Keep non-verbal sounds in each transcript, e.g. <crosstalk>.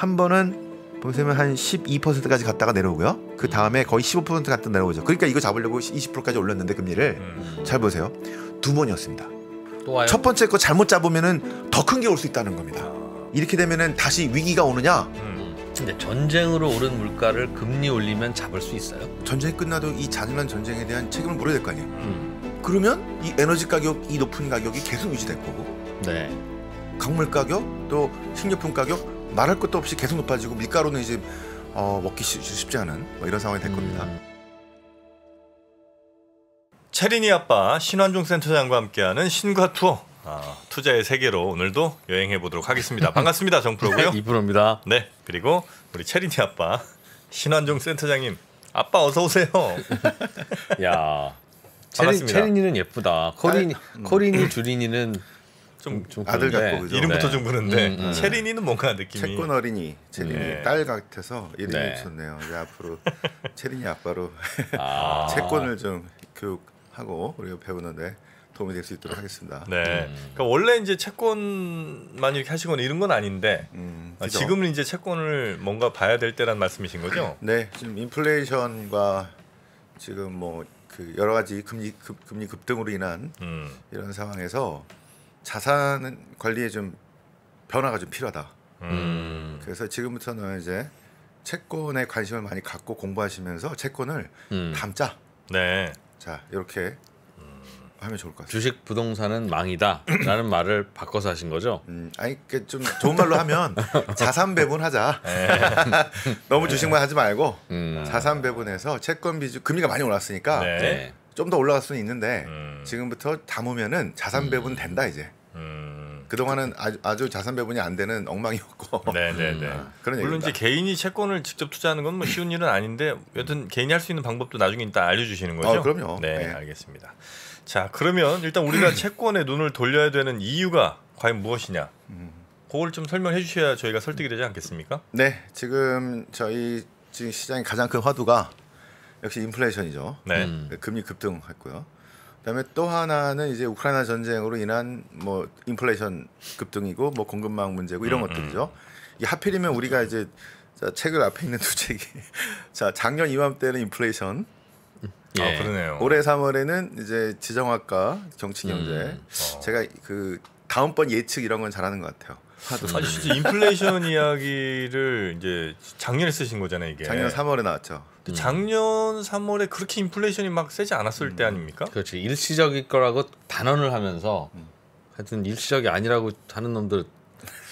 한 번은 보시면 한 12%까지 갔다가 내려오고요. 그 다음에 거의 15% 갔다 내려오죠. 그러니까 이거 잡으려고 20%까지 올렸는데 금리를 음. 잘 보세요. 두 번이었습니다. 첫 번째 거 잘못 잡으면은 더큰 게 올 수 있다는 겁니다. 아. 이렇게 되면은 다시 위기가 오느냐? 음. 근데 전쟁으로 오른 물가를 금리 올리면 잡을 수 있어요? 전쟁이 끝나도 이 잔인한 전쟁에 대한 책임을 물어야 될 거 아니에요. 음. 그러면 이 에너지 가격, 이 높은 가격이 계속 유지될 거고. 네. 강물 가격, 또 식료품 가격 말할 것도 없이 계속 높아지고 밀가루는 이제 어, 먹기 쉬, 쉽지 않은 뭐 이런 상황이 될 겁니다. 음. 체린이 아빠 신환종 센터장과 함께하는 신과 투어 아, 투자의 세계로 오늘도 여행해 보도록 하겠습니다. <laughs> 반갑습니다, 정프로고요. 네, 이프로입니다. 네, 그리고 우리 체린이 아빠 신환종 센터장님 아빠 어서 오세요. <laughs> 야, 체린, 체린이는 예쁘다. 코린, 아, 음. 코린이, 주린이는 좀, 음, 좀 아들 같고 그죠? 이름부터 네. 좀 그런데 음, 음, 음. 체린이는 뭔가 느낌이 채권 어린이 체린이 네. 딸 같아서 이름이 네. 좋네요. 이제 앞으로 체린이 <laughs> 아빠로 아. <laughs> 채권을 좀 교육하고 우리가 배우는데 도움이 될 수 있도록 하겠습니다. 네, 음. 그러니까 원래 이제 채권만 이렇게 하시거나 이런 건 아닌데 음, 아, 지금은 이제 채권을 뭔가 봐야 될 때란 말씀이신 거죠? <clears throat> 네, 지금 인플레이션과 지금 뭐그 여러 가지 금리 급, 금리 급등으로 인한 이런 상황에서 자산 관리에 좀 변화가 좀 필요하다. 음. 그래서 지금부터는 이제 채권에 관심을 많이 갖고 공부하시면서 채권을 음. 담자. 네. 자 이렇게 하면 좋을 것 같아요. 주식 부동산은 망이다라는 <clears throat> 말을 바꿔서 하신 거죠? 음, 아니 그좀 좋은 말로 하면 자산 배분하자. 네. <laughs> 너무 주식만 하지 말고 음. 자산 배분해서 채권 비중 금리가 많이 올랐으니까 네. 네. 좀더 올라갈 수는 있는데 음. 지금부터 담으면은 자산 배분 음. 된다 이제. 음. 그동안은 아주, 아주, 자산 배분이 안 되는 엉망이었고. <laughs> 네네네. 아, 그런 물론 얘기다 이제 개인이 채권을 직접 투자하는 건 뭐 쉬운 일은 아닌데 여튼 개인이 할 수 있는 방법도 나중에 일단 알려주시는 거죠. 아, 그럼요. 네, 네, 알겠습니다. 자 그러면 일단 우리가 <clears throat> 채권에 눈을 돌려야 되는 이유가 과연 무엇이냐. 음. 그걸 좀 설명해 주셔야 저희가 설득이 되지 않겠습니까? 네, 지금 저희 지금 시장의 가장 큰 화두가 역시 인플레이션이죠. 네. 그 음. 금리 급등했고요. 그다음에 또 하나는 이제 우크라이나 전쟁으로 인한 뭐 인플레이션 급등이고 뭐 공급망 문제고 이런 음, 것들이죠. 음. 이 하필이면 우리가 이제 자, 책을 앞에 있는 두 <laughs> 책이 자 작년 이맘때는 인플레이션 예. 아, 그러네요. 올해 3월에는 이제 지정학과 정치경제. 음. 어. 제가 그 다음번 예측 이런 건 잘하는 것 같아요. 사실 음. 인플레이션 <laughs> 이야기를 이제 작년에 쓰신 거잖아요 이게. 작년 3월에 나왔죠. 음. 작년 3월에 그렇게 인플레이션이 막 세지 않았을 음. 때 아닙니까? 그렇지 일시적일 거라고 단언을 하면서 음. 하여튼 일시적이 아니라고 하는 놈들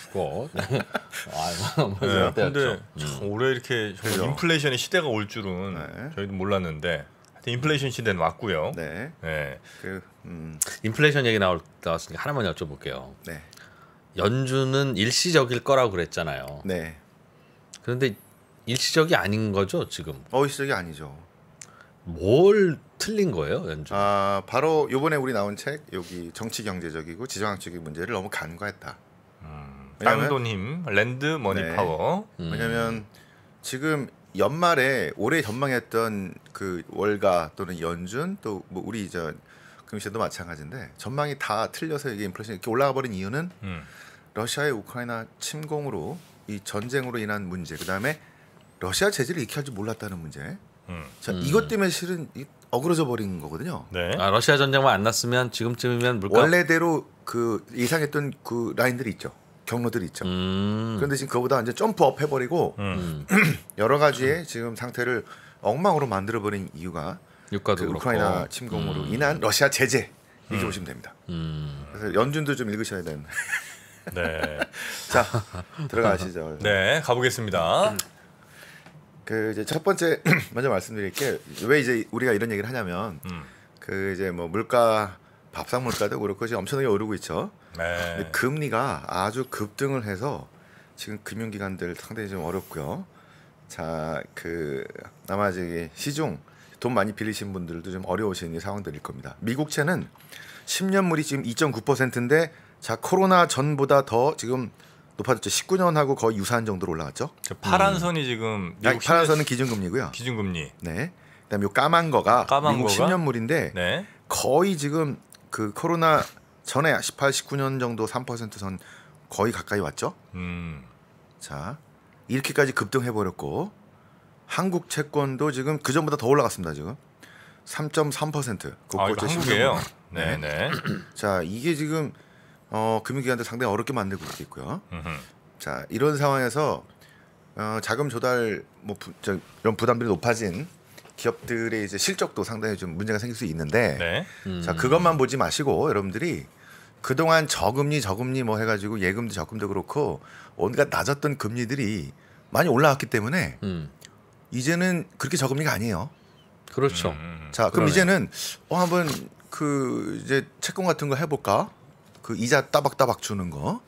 죽어. <laughs> 아, 뭐, 뭐 네, 근 음. 올해 이렇게 그렇죠. 인플레이션의 시대가 올 줄은 네. 저희도 몰랐는데 하여튼 인플레이션 시대는 왔고요. 네. 네. 그, 음. 인플레이션 얘기 나올 나왔으니까 하나만 여쭤볼게요. 네. 연준은 일시적일 거라고 그랬잖아요. 네. 그런데 일시적이 아닌 거죠 지금? 어 일시적이 아니죠. 뭘 틀린 거예요 연주? 아 바로 이번에 우리 나온 책 여기 정치 경제적이고 지정학적인 문제를 너무 간과했다. 음, 땅돈힘 랜드 머니 네. 파워. 음. 왜냐하면 지금 연말에 올해 전망했던 그 월가 또는 연준 또 뭐 우리 이제 금시도 마찬가지인데 전망이 다 틀려서 이게 인플레이션 이렇게 올라가 버린 이유는 음. 러시아의 우크라이나 침공으로 이 전쟁으로 인한 문제 그다음에 러시아 체제를 익히 할줄 몰랐다는 문제. 음. 자, 음. 이것 때문에 실은 어그러져 버린 거거든요. 네. 아, 러시아 전쟁만 안 났으면 지금쯤이면 물가 원래대로 그 예상했던 그 라인들이 있죠. 경로들이 있죠. 음. 그런데 지금 그거보다 완제 점프업 해버리고 음. 음. <clears throat> 여러 가지의 지금 상태를 엉망으로 만들어버린 이유가 유가도 그 우크라이나 그렇고. 침공으로 음. 인한 러시아 제재 이렇게 보시면 됩니다. 그래서 연준도 좀 읽으셔야 되는. 네. <laughs> 자 들어가시죠. 네, 가보겠습니다. 그 이제 첫 번째 <clears throat> 먼저 말씀드릴 게왜 이제 우리가 이런 얘기를 하냐면 음. 그 이제 뭐 물가 밥상 물가도 그렇고 지금 엄청나게 오르고 있죠. 네. 금리가 아주 급등을 해서 지금 금융기관들 상당히 좀 어렵고요. 자, 그남아지기 시중 돈 많이 빌리신 분들도 좀 어려우신 상황들일 겁니다. 미국채는 10년물이 지금 2.9%인데 자 코로나 전보다 더 지금 높아졌죠. 19년하고 거의 유사한 정도로 올라갔죠. 파란 음. 선이 지금 아니, 파란 선은 기준금리고요. 기준금리. 네. 그다음에 요 까만 거가 까만 미국 거가? 10년물인데 네. 거의 지금 그 코로나 전에 18, 19년 정도 3%선 거의 가까이 왔죠. 음. 자 이렇게까지 급등해 버렸고 한국 채권도 지금 그 전보다 더 올라갔습니다 지금 3.3% 국고채 아, 한국이에요. 네, 네. 자 이게 지금 어, 금융기관도 상당히 어렵게 만들고 있고요. 자 이런 상황에서 어, 자금 조달 뭐 부, 저, 이런 부담들이 높아진 기업들의 이제 실적도 상당히 좀 문제가 생길 수 있는데 네. 음. 자 그것만 보지 마시고 여러분들이 그동안 저금리 저금리 뭐 해가지고 예금도 적금도 그렇고 온갖 낮았던 금리들이 많이 올라왔기 때문에 음. 이제는 그렇게 저금리가 아니에요. 그렇죠. 음. 음, 음. 자 그럼 그러네 이제는 어 한번 그 이제 채권 같은 거 해볼까? 그 이자 따박따박 주는 거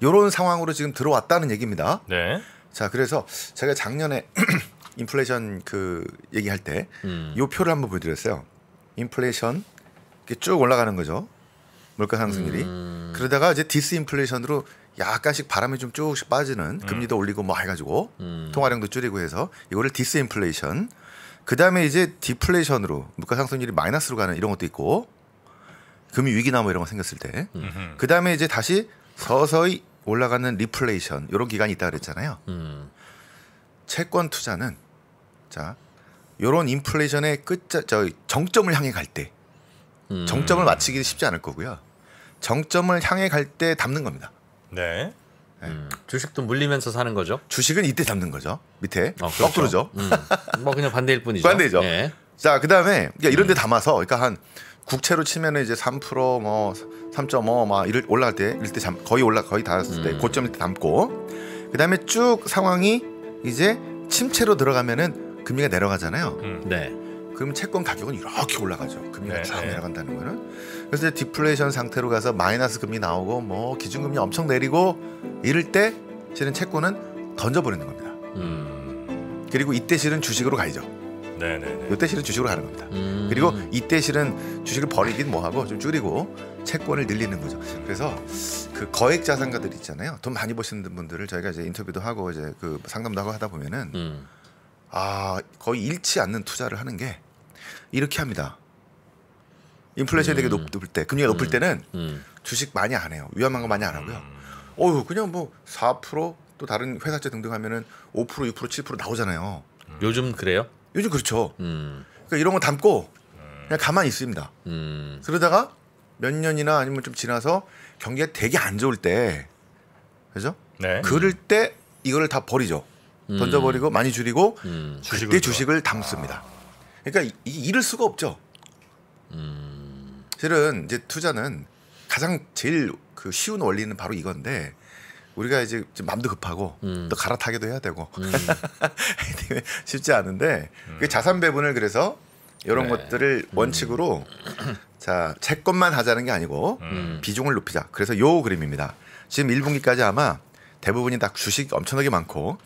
이런 음. 상황으로 지금 들어왔다는 얘기입니다. 네. 자 그래서 제가 작년에 <clears throat> 인플레이션 그 얘기할 때이 음. 표를 한번 보여드렸어요. 인플레이션 쭉 올라가는 거죠. 물가 상승률이 음. 그러다가 이제 디스인플레이션으로 약간씩 바람이 좀 쭉씩 빠지는 음. 금리도 음. 올리고 뭐 해가지고 음. 통화량도 줄이고 해서 이거를 디스인플레이션 그 다음에 이제 디플레이션으로 물가 상승률이 마이너스로 가는 이런 것도 있고 금융 위기나 뭐 이런 거 생겼을 때그 음. 음. 다음에 이제 다시 서서히 올라가는 리플레이션 이런 기간이 있다 그랬잖아요. 음. 채권 투자는 자 이런 인플레이션의 끝자 저 정점을 향해 갈때 음. 정점을 맞추기 쉽지 않을 거고요. 정점을 향해 갈 때 담는 겁니다. 네. 네. 음. 주식도 물리면서 사는 거죠. 주식은 이때 담는 거죠. 밑에 어, 그렇죠. 거꾸로죠. 음. 뭐 그냥 반대일 뿐이죠. <laughs> 반대죠. 네. 자 그다음에 그러니까 이런 데 음. 담아서 그러니까 한 국채로 치면은 이제 3%뭐 3.5 막 이럴 올라갈 때 일대 잠 거의 올라 거의 닿았을 때 음. 고점일 때 담고 그다음에 쭉 상황이 이제 침체로 들어가면은 금리가 내려가잖아요. 음. 네. 그럼 채권 가격은 이렇게 올라가죠. 금리가 네, 쫙 네. 내려간다는 거는. 그래서 이제 디플레이션 상태로 가서 마이너스 금리 나오고 뭐 기준금리 엄청 내리고 이럴 때 실은 채권은 던져버리는 겁니다. 음. 그리고 이때 실은 주식으로 가야죠. 네네네. 이때 실은 주식으로 가는 겁니다. 음. 그리고 이때 실은 주식을 버리긴 뭐하고 좀 줄이고 채권을 늘리는 거죠. 그래서 그 거액 자산가들 있잖아요. 돈 많이 버시는 분들을 저희가 이제 인터뷰도 하고 이제 그 상담도 하고 하다 보면은 음. 아 거의 잃지 않는 투자를 하는 게 이렇게 합니다. 인플레이션이 음. 되게 높을 때, 금리가 높을 음. 때는 음. 주식 많이 안 해요. 위험한 거 많이 안 하고요. 음. 어유 그냥 뭐 4%, 또 다른 회사채 등등 하면은 5% 6% 7% 나오잖아요. 요즘 그래요? 요즘 그렇죠. 음. 그러니까 이런 거 담고 그냥 가만히 있습니다. 음. 그러다가 몇 년이나 아니면 좀 지나서 경기가 되게 안 좋을 때 그죠? 네. 그럴 때 이거를 다 버리죠. 음. 던져버리고 많이 줄이고 음. 주식을 주식을 담습니다. 아. 그러니까 이, 잃을 수가 없죠. 음. 실은 이제 투자는 가장 제일 그 쉬운 원리는 바로 이건데 우리가 이제 맘도 급하고 음. 또 갈아타기도 해야 되고 음. <laughs> 쉽지 않은데 음. 그 자산 배분을 그래서 이런 네. 것들을 음. 원칙으로 자채권만 하자는 게 아니고 음. 비중을 높이자 그래서 요 그림입니다 지금 1분기까지 아마 대부분이 다 주식 엄청나게 많고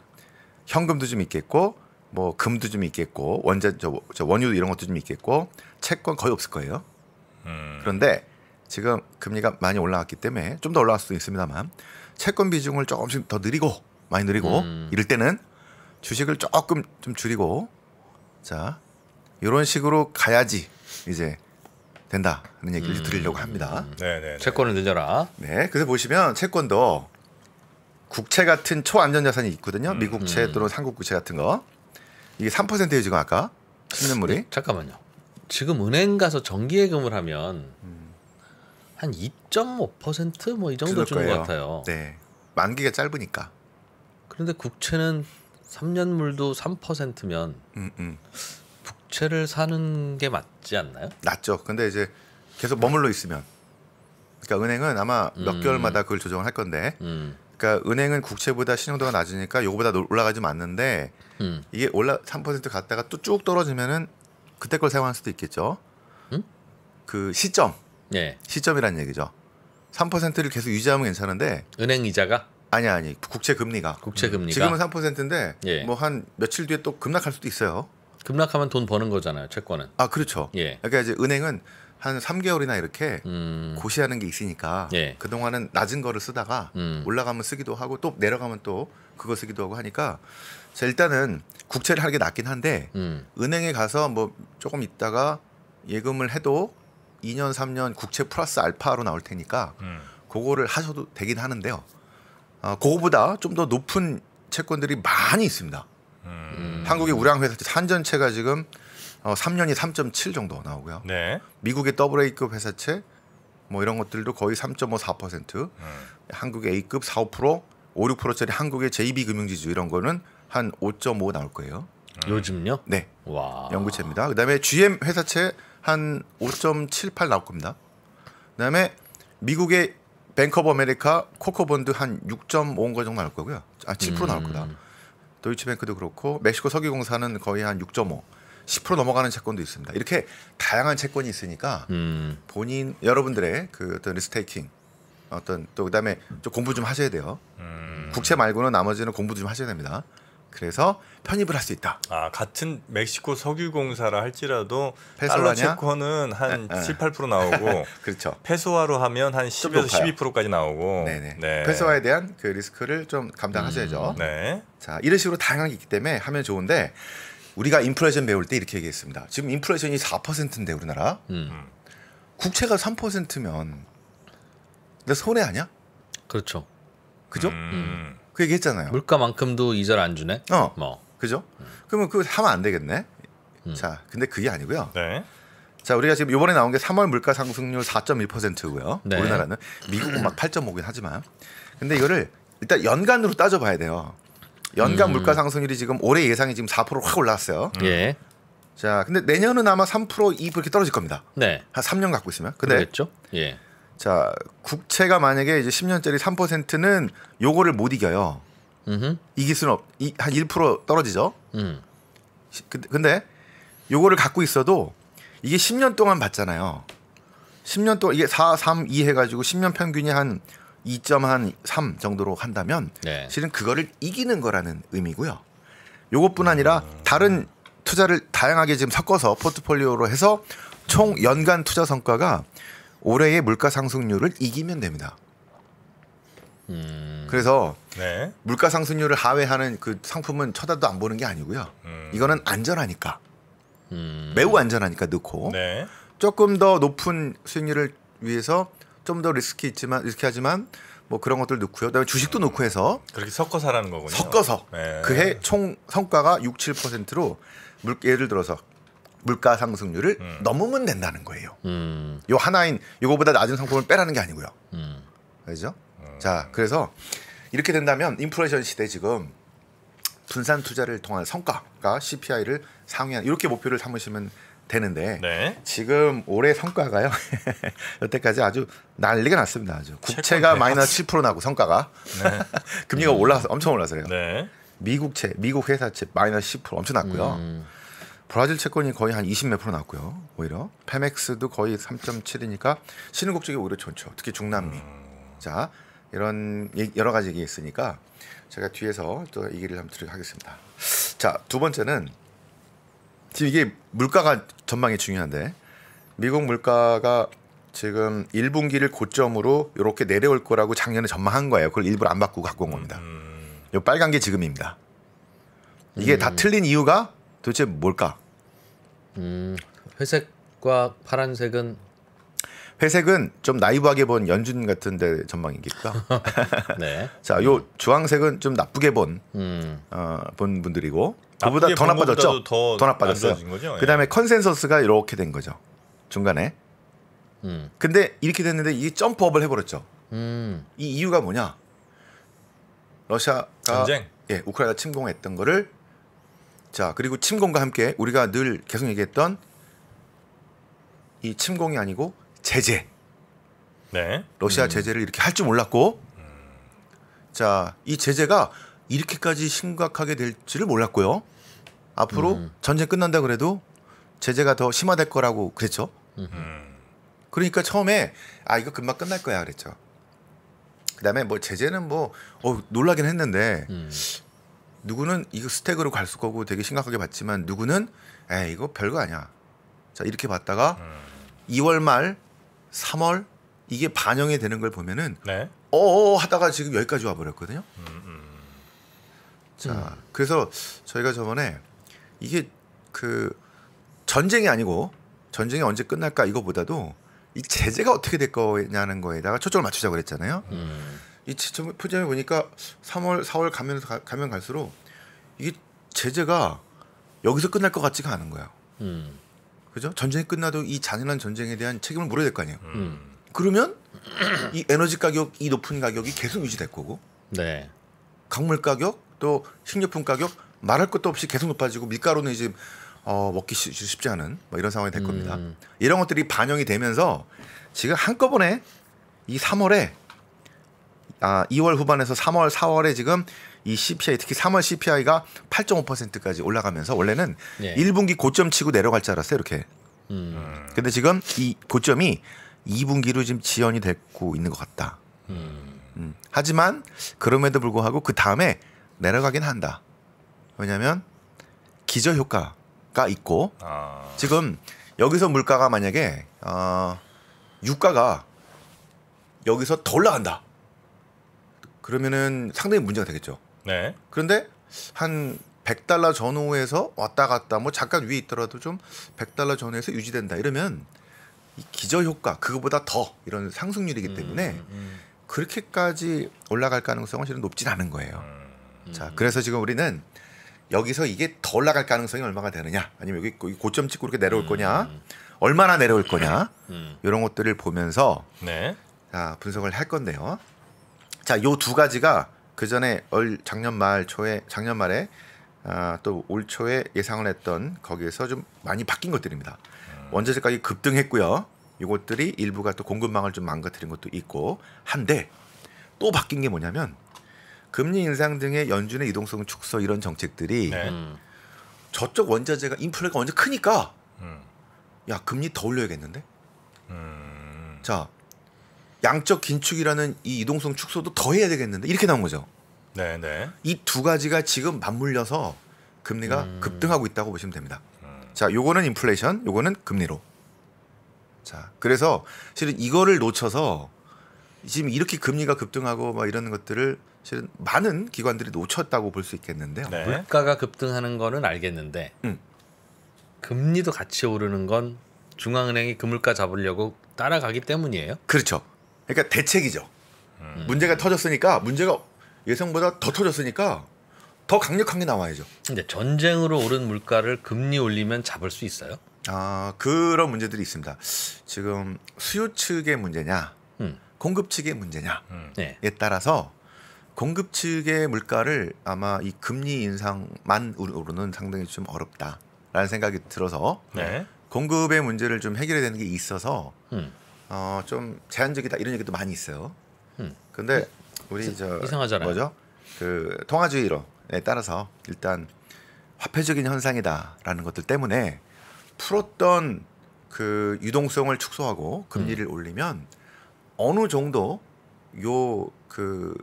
현금도 좀 있겠고 뭐 금도 좀 있겠고 원자 저, 저 원유 이런 것도 좀 있겠고 채권 거의 없을 거예요 음. 그런데 지금 금리가 많이 올라왔기 때문에 좀 더 올라갈 수도 있습니다만 채권 비중을 조금씩 더 늘리고 많이 늘리고 음. 이럴 때는 주식을 조금 좀 줄이고 자 이런 식으로 가야지 이제 된다는 하 얘기를 음. 드리려고 합니다. 네, 네, 네 채권을 늘려라. 네, 그래서 보시면 채권도 국채 같은 초안전 자산이 있거든요. 음. 미국채 음. 또는 한국국채 같은 거 이게 3%예요 지금 아까 10년물이. 네, 잠깐만요. 지금 은행 가서 정기예금을 하면 음. 한 2.5%뭐 이 정도 주는 거것 같아요. 네. 만기가 짧으니까. 그런데 국채는 3년물도 3%면 음, 음. 국채를 사는 게 맞지 않나요? 낫죠. 근데 이제 계속 머물러 있으면 그러니까 은행은 아마 몇 음. 개월마다 그걸 조정을 할 건데 음. 그러니까 은행은 국채보다 신용도가 낮으니까 요거보다 올라가지 않는데 음. 이게 올라 3% 갔다가 또 쭉 떨어지면은 그때 걸 사용할 수도 있겠죠. 음? 그 시점 예. 시점이란 얘기죠. 3%를 계속 유지하면 괜찮은데 은행 이자가 아니 아니 국채 금리가 국채 금리가 지금은 3%인데 예. 뭐한 며칠 뒤에 또 급락할 수도 있어요. 급락하면 돈 버는 거잖아요, 채권은. 아, 그렇죠. 예. 그러니까 이제 은행은 한 3개월이나 이렇게 음. 고시하는 게 있으니까 예. 그동안은 낮은 거를 쓰다가 음. 올라가면 쓰기도 하고 또 내려가면 또 그거 쓰기도 하고 하니까 자, 일단은 국채를 하는 게 낫긴 한데 음. 은행에 가서 뭐 조금 있다가 예금을 해도 2년 3년 국채 플러스 알파로 나올 테니까 음. 그거를 하셔도 되긴 하는데요. 어, 그거보다 좀 더 높은 채권들이 많이 있습니다. 음. 한국의 우량회사 산전채가 지금 어, 3년이 3.7 정도 나오고요. 네. 미국의 더블 A급 회사채 뭐 이런 것들도 거의 3.5 4%, 음. 한국의 A급 4 5% 5, 6%짜리 한국의 JB금융지주 이런 거는 한 5.5 나올 거예요. 요즘요? 네. 와. 연구채입니다. 그다음에 GM 회사채 한5.78 나올 겁니다. 그다음에 미국의 뱅크 오브 아메리카 코코본드 한 6.5인가 정도 나올 거고요. 아, 7% 음. 나올 거다. 도이치뱅크도 그렇고 멕시코 석유공사는 거의 한 6.5. 10% 넘어가는 채권도 있습니다. 이렇게 다양한 채권이 있으니까 음. 본인 여러분들의 그 어떤 리스테이킹 어떤 또 그다음에 좀 공부 좀 하셔야 돼요. 음. 국채 말고는 나머지는 공부 좀 하셔야 됩니다. 그래서 편입을 할 수 있다. 아 같은 멕시코 석유공사라 할지라도 달러 채권은 한 에, 에. 7, 8% 나오고 <laughs> 그렇죠. 페소화로 하면 한 10에서 12%까지 나오고 네네. 네. 네. 페소화에 대한 그 리스크를 좀 감당하셔야죠. 음, 네. 자 이런 식으로 다양하게 있기 때문에 하면 좋은데 우리가 인플레이션 배울 때 이렇게 얘기했습니다. 지금 인플레이션이 4%인데 우리나라 음. 음. 국채가 3%면 내 손해 아니야? 그렇죠. 그죠? 음. 음. 그 얘기 했잖아요. 물가만큼도 이자를 안 주네. 어. 뭐. 그죠? 음. 그러면 그거 하면 안 되겠네. 음. 자, 근데 그게 아니고요. 네. 자, 우리가 지금 요번에 나온 게 3월 물가 상승률 4.1%고요. 네. 우리나라는 미국은 막 8.5긴 하지만. 근데 이거를 일단 연간으로 따져 봐야 돼요. 연간 음. 물가 상승률이 지금 올해 예상이 지금 4%확 올라왔어요. 음. 예. 자, 근데 내년은 아마 3% 2% 이렇게 떨어질 겁니다. 네. 한 3년 갖고 있으면. 근데 그렇겠죠? 예. 자 국채가 만약에 이제 10년짜리 3%는 요거를 못 이겨요. 음흠. 이길 수는 없. 이, 한1% 떨어지죠. 음. 시, 그, 근데 요거를 갖고 있어도 이게 10년 동안 받잖아요. 10년 동안 이게 4, 3, 2 해가지고 10년 평균이 한 2.3 정도로 한다면 네. 실은 그거를 이기는 거라는 의미고요. 요것뿐 아니라 음. 다른 투자를 다양하게 지금 섞어서 포트폴리오로 해서 총 연간 투자 성과가 올해의 물가 상승률을 이기면 됩니다. 음. 그래서 네. 물가 상승률을 하회하는 그 상품은 쳐다도 안 보는 게 아니고요. 음. 이거는 안전하니까 음. 매우 안전하니까 넣고 네. 조금 더 높은 수익률을 위해서 좀 더 리스키 있지만 리스키하지만 뭐 그런 것들 넣고요. 그다음에 주식도 넣고 해서 그렇게 섞어서 하는 거군요. 섞어서 네. 그해 총 성과가 6, 7%로 물 예를 들어서 물가 상승률을 음. 넘으면 된다는 거예요. 음. 요 하나인 요거보다 낮은 상품을 빼라는 게 아니고요. 음. 알죠? 음. 자, 그래서 이렇게 된다면 인플레이션 시대 지금 분산 투자를 통한 성과가 CPI를 상회한 이렇게 목표를 삼으시면 되는데 네. 지금 올해 성과가요 <laughs> 여태까지 아주 난리가 났습니다 아주 국채가 마이너스 7% 나고 성과가 네. <laughs> 금리가 음. 올라서 엄청 올라서요 네. 미국채 미국 회사채 마이너스 10% 엄청 났고요 음. 브라질 채권이 거의 한 20몇 프로 났고요. 오히려 페맥스도 거의 3.7이니까 신흥국 쪽이 오히려 좋죠. 특히 중남미. 음. 자 이런 여러 가지 얘기 있으니까 제가 뒤에서 또 얘기를 한번 드리도록 하겠습니다. 자 두 번째는 지금 이게 물가가 전망이 중요한데 미국 물가가 지금 1분기를 고점으로 이렇게 내려올 거라고 작년에 전망한 거예요. 그걸 일부러 안 바꾸고 갖고 온 겁니다. 음. 요 빨간 게 지금입니다. 이게 음. 다 틀린 이유가 도대체 뭘까? 음, 회색과 파란색은 회색은 좀 나이브하게 본 연준 같은데 전망이겠다. <laughs> 네. <laughs> 자, 요 주황색은 좀 나쁘게 본, 음. 어, 본 분들이고 그보다 더 나빠졌죠. 더, 더, 나빠졌어요. 예. 그다음에 예. 컨센서스가 이렇게 된 거죠. 중간에. 음. 근데 이렇게 됐는데 이게 점프업을 해버렸죠. 음. 이 이유가 뭐냐? 러시아가 전쟁. 예, 우크라이나 침공했던 거를 자, 그리고 침공과 함께 우리가 늘 계속 얘기했던 이 침공이 아니고 제재. 네. 러시아 음. 제재를 이렇게 할 줄 몰랐고, 자, 이 제재가 이렇게까지 심각하게 될지를 몰랐고요. 앞으로 음. 전쟁 끝난다 그래도 제재가 더 심화될 거라고 그랬죠. 음. 음. 그러니까 처음에 아 이거 금방 끝날 거야 그랬죠. 그다음에 뭐 제재는 뭐 어, 놀라긴 했는데 음. 누구는 이거 스택으로 갈수 거고 되게 심각하게 봤지만 누구는 에 이거 별거 아니야. 자 이렇게 봤다가 음. 2월 말 3월 이게 반영이 되는 걸 보면은 네. 어, 어, 어 하다가 지금 여기까지 와버렸거든요. 음, 음, 음. 자 그래서 저희가 저번에 이게 그 전쟁이 아니고 전쟁이 언제 끝날까 이거보다도 이 제재가 어떻게 될 거냐는 거에다가 초점을 맞추자고 그랬잖아요. 음. 이지 포지션을 보니까 3월, 4월 가면 가면 갈수록 이게 제재가 여기서 끝날 것 같지가 않은 거야. 음. 그죠? 전쟁이 끝나도 이 잔인한 전쟁에 대한 책임을 물어야 될 거 아니에요. 음. 그러면 이 에너지 가격, 이 높은 가격이 계속 유지될 거고. 네. 강물 가격, 또 식료품 가격 말할 것도 없이 계속 높아지고 밀가루는 이제 어, 먹기 쉬, 쉽지 않은 뭐 이런 상황이 될 겁니다. 음. 이런 것들이 반영이 되면서 지금 한꺼번에 이 3월에 아, 2월 후반에서 3월, 4월에 지금 이 CPI 특히 3월 CPI가 8.5%까지 올라가면서 원래는 예. 1분기 고점 치고 내려갈 줄 알았어요 이렇게. 음. 근데 지금 이 고점이 2분기로 지금 지연이 되고 있는 것 같다. 음. 음. 하지만 그럼에도 불구하고 그 다음에 내려가긴 한다. 왜냐면 기저 효과가 있고 아. 지금 여기서 물가가 만약에 어, 유가가 여기서 더 올라간다. 그러면은 상당히 문제가 되겠죠. 네. 그런데 한 100달러 전후에서 왔다 갔다 뭐 잠깐 위에 있더라도 좀 100달러 전후에서 유지된다 이러면 이 기저 효과 그거보다 더 이런 상승률이기 때문에 음, 음. 음. 그렇게까지 올라갈 가능성은 실은 높진 않은 거예요. 음, 자, 그래서 지금 우리는 여기서 이게 더 올라갈 가능성이 얼마가 되느냐 아니면 여기 고점 찍고 이렇게 내려올 음. 거냐 얼마나 내려올 거냐 이런 음. 것들을 보면서 네. 자, 분석을 할 건데요. 자, 요 두 가지가 그 전에 얼 작년 말 초에 작년 말에 아, 또 올 초에 예상을 했던 거기에서 좀 많이 바뀐 것들입니다. 음. 원자재 가격이 급등했고요. 이것들이 일부가 또 공급망을 좀 망가뜨린 것도 있고 한데 또 바뀐 게 뭐냐면 금리 인상 등의 연준의 이동성 축소 이런 정책들이 네. 음. 저쪽 원자재가 인플레가 완전 크니까 음. 야 금리 더 올려야겠는데 음. 자 양적 긴축이라는 이 이동성 축소도 더 해야 되겠는데 이렇게 나온 거죠. 네, 네. 이 두 가지가 지금 맞물려서 금리가 음. 급등하고 있다고 보시면 됩니다. 음. 자, 요거는 인플레이션, 요거는 금리로. 자, 그래서 실은 이거를 놓쳐서 지금 이렇게 금리가 급등하고 막 이런 것들을 실은 많은 기관들이 놓쳤다고 볼 수 있겠는데요. 네. 물가가 급등하는 거는 알겠는데 음. 금리도 같이 오르는 건 중앙은행이 금 그 물가 잡으려고 따라가기 때문이에요. 그렇죠. 그러니까 대책이죠. 음. 문제가 터졌으니까 문제가 예상보다 더 터졌으니까 더 강력한 게 나와야죠. 근데 전쟁으로 오른 물가를 금리 올리면 잡을 수 있어요? 아 그런 문제들이 있습니다. 지금 수요 측의 문제냐, 음. 공급 측의 문제냐에 음. 예. 네. 따라서 공급 측의 물가를 아마 이 금리 인상만으로는 상당히 좀 어렵다라는 생각이 들어서 네. 공급의 문제를 좀 해결해야 되는 게 있어서. 음. 어, 좀 제한적이다 이런 얘기도 많이 있어요. 음. 근데 우리 저 이상하잖아요. 뭐죠? 그 통화주의로에 따라서 일단 화폐적인 현상이다라는 것들 때문에 풀었던 그 유동성을 축소하고 금리를 음. 올리면 어느 정도 요 그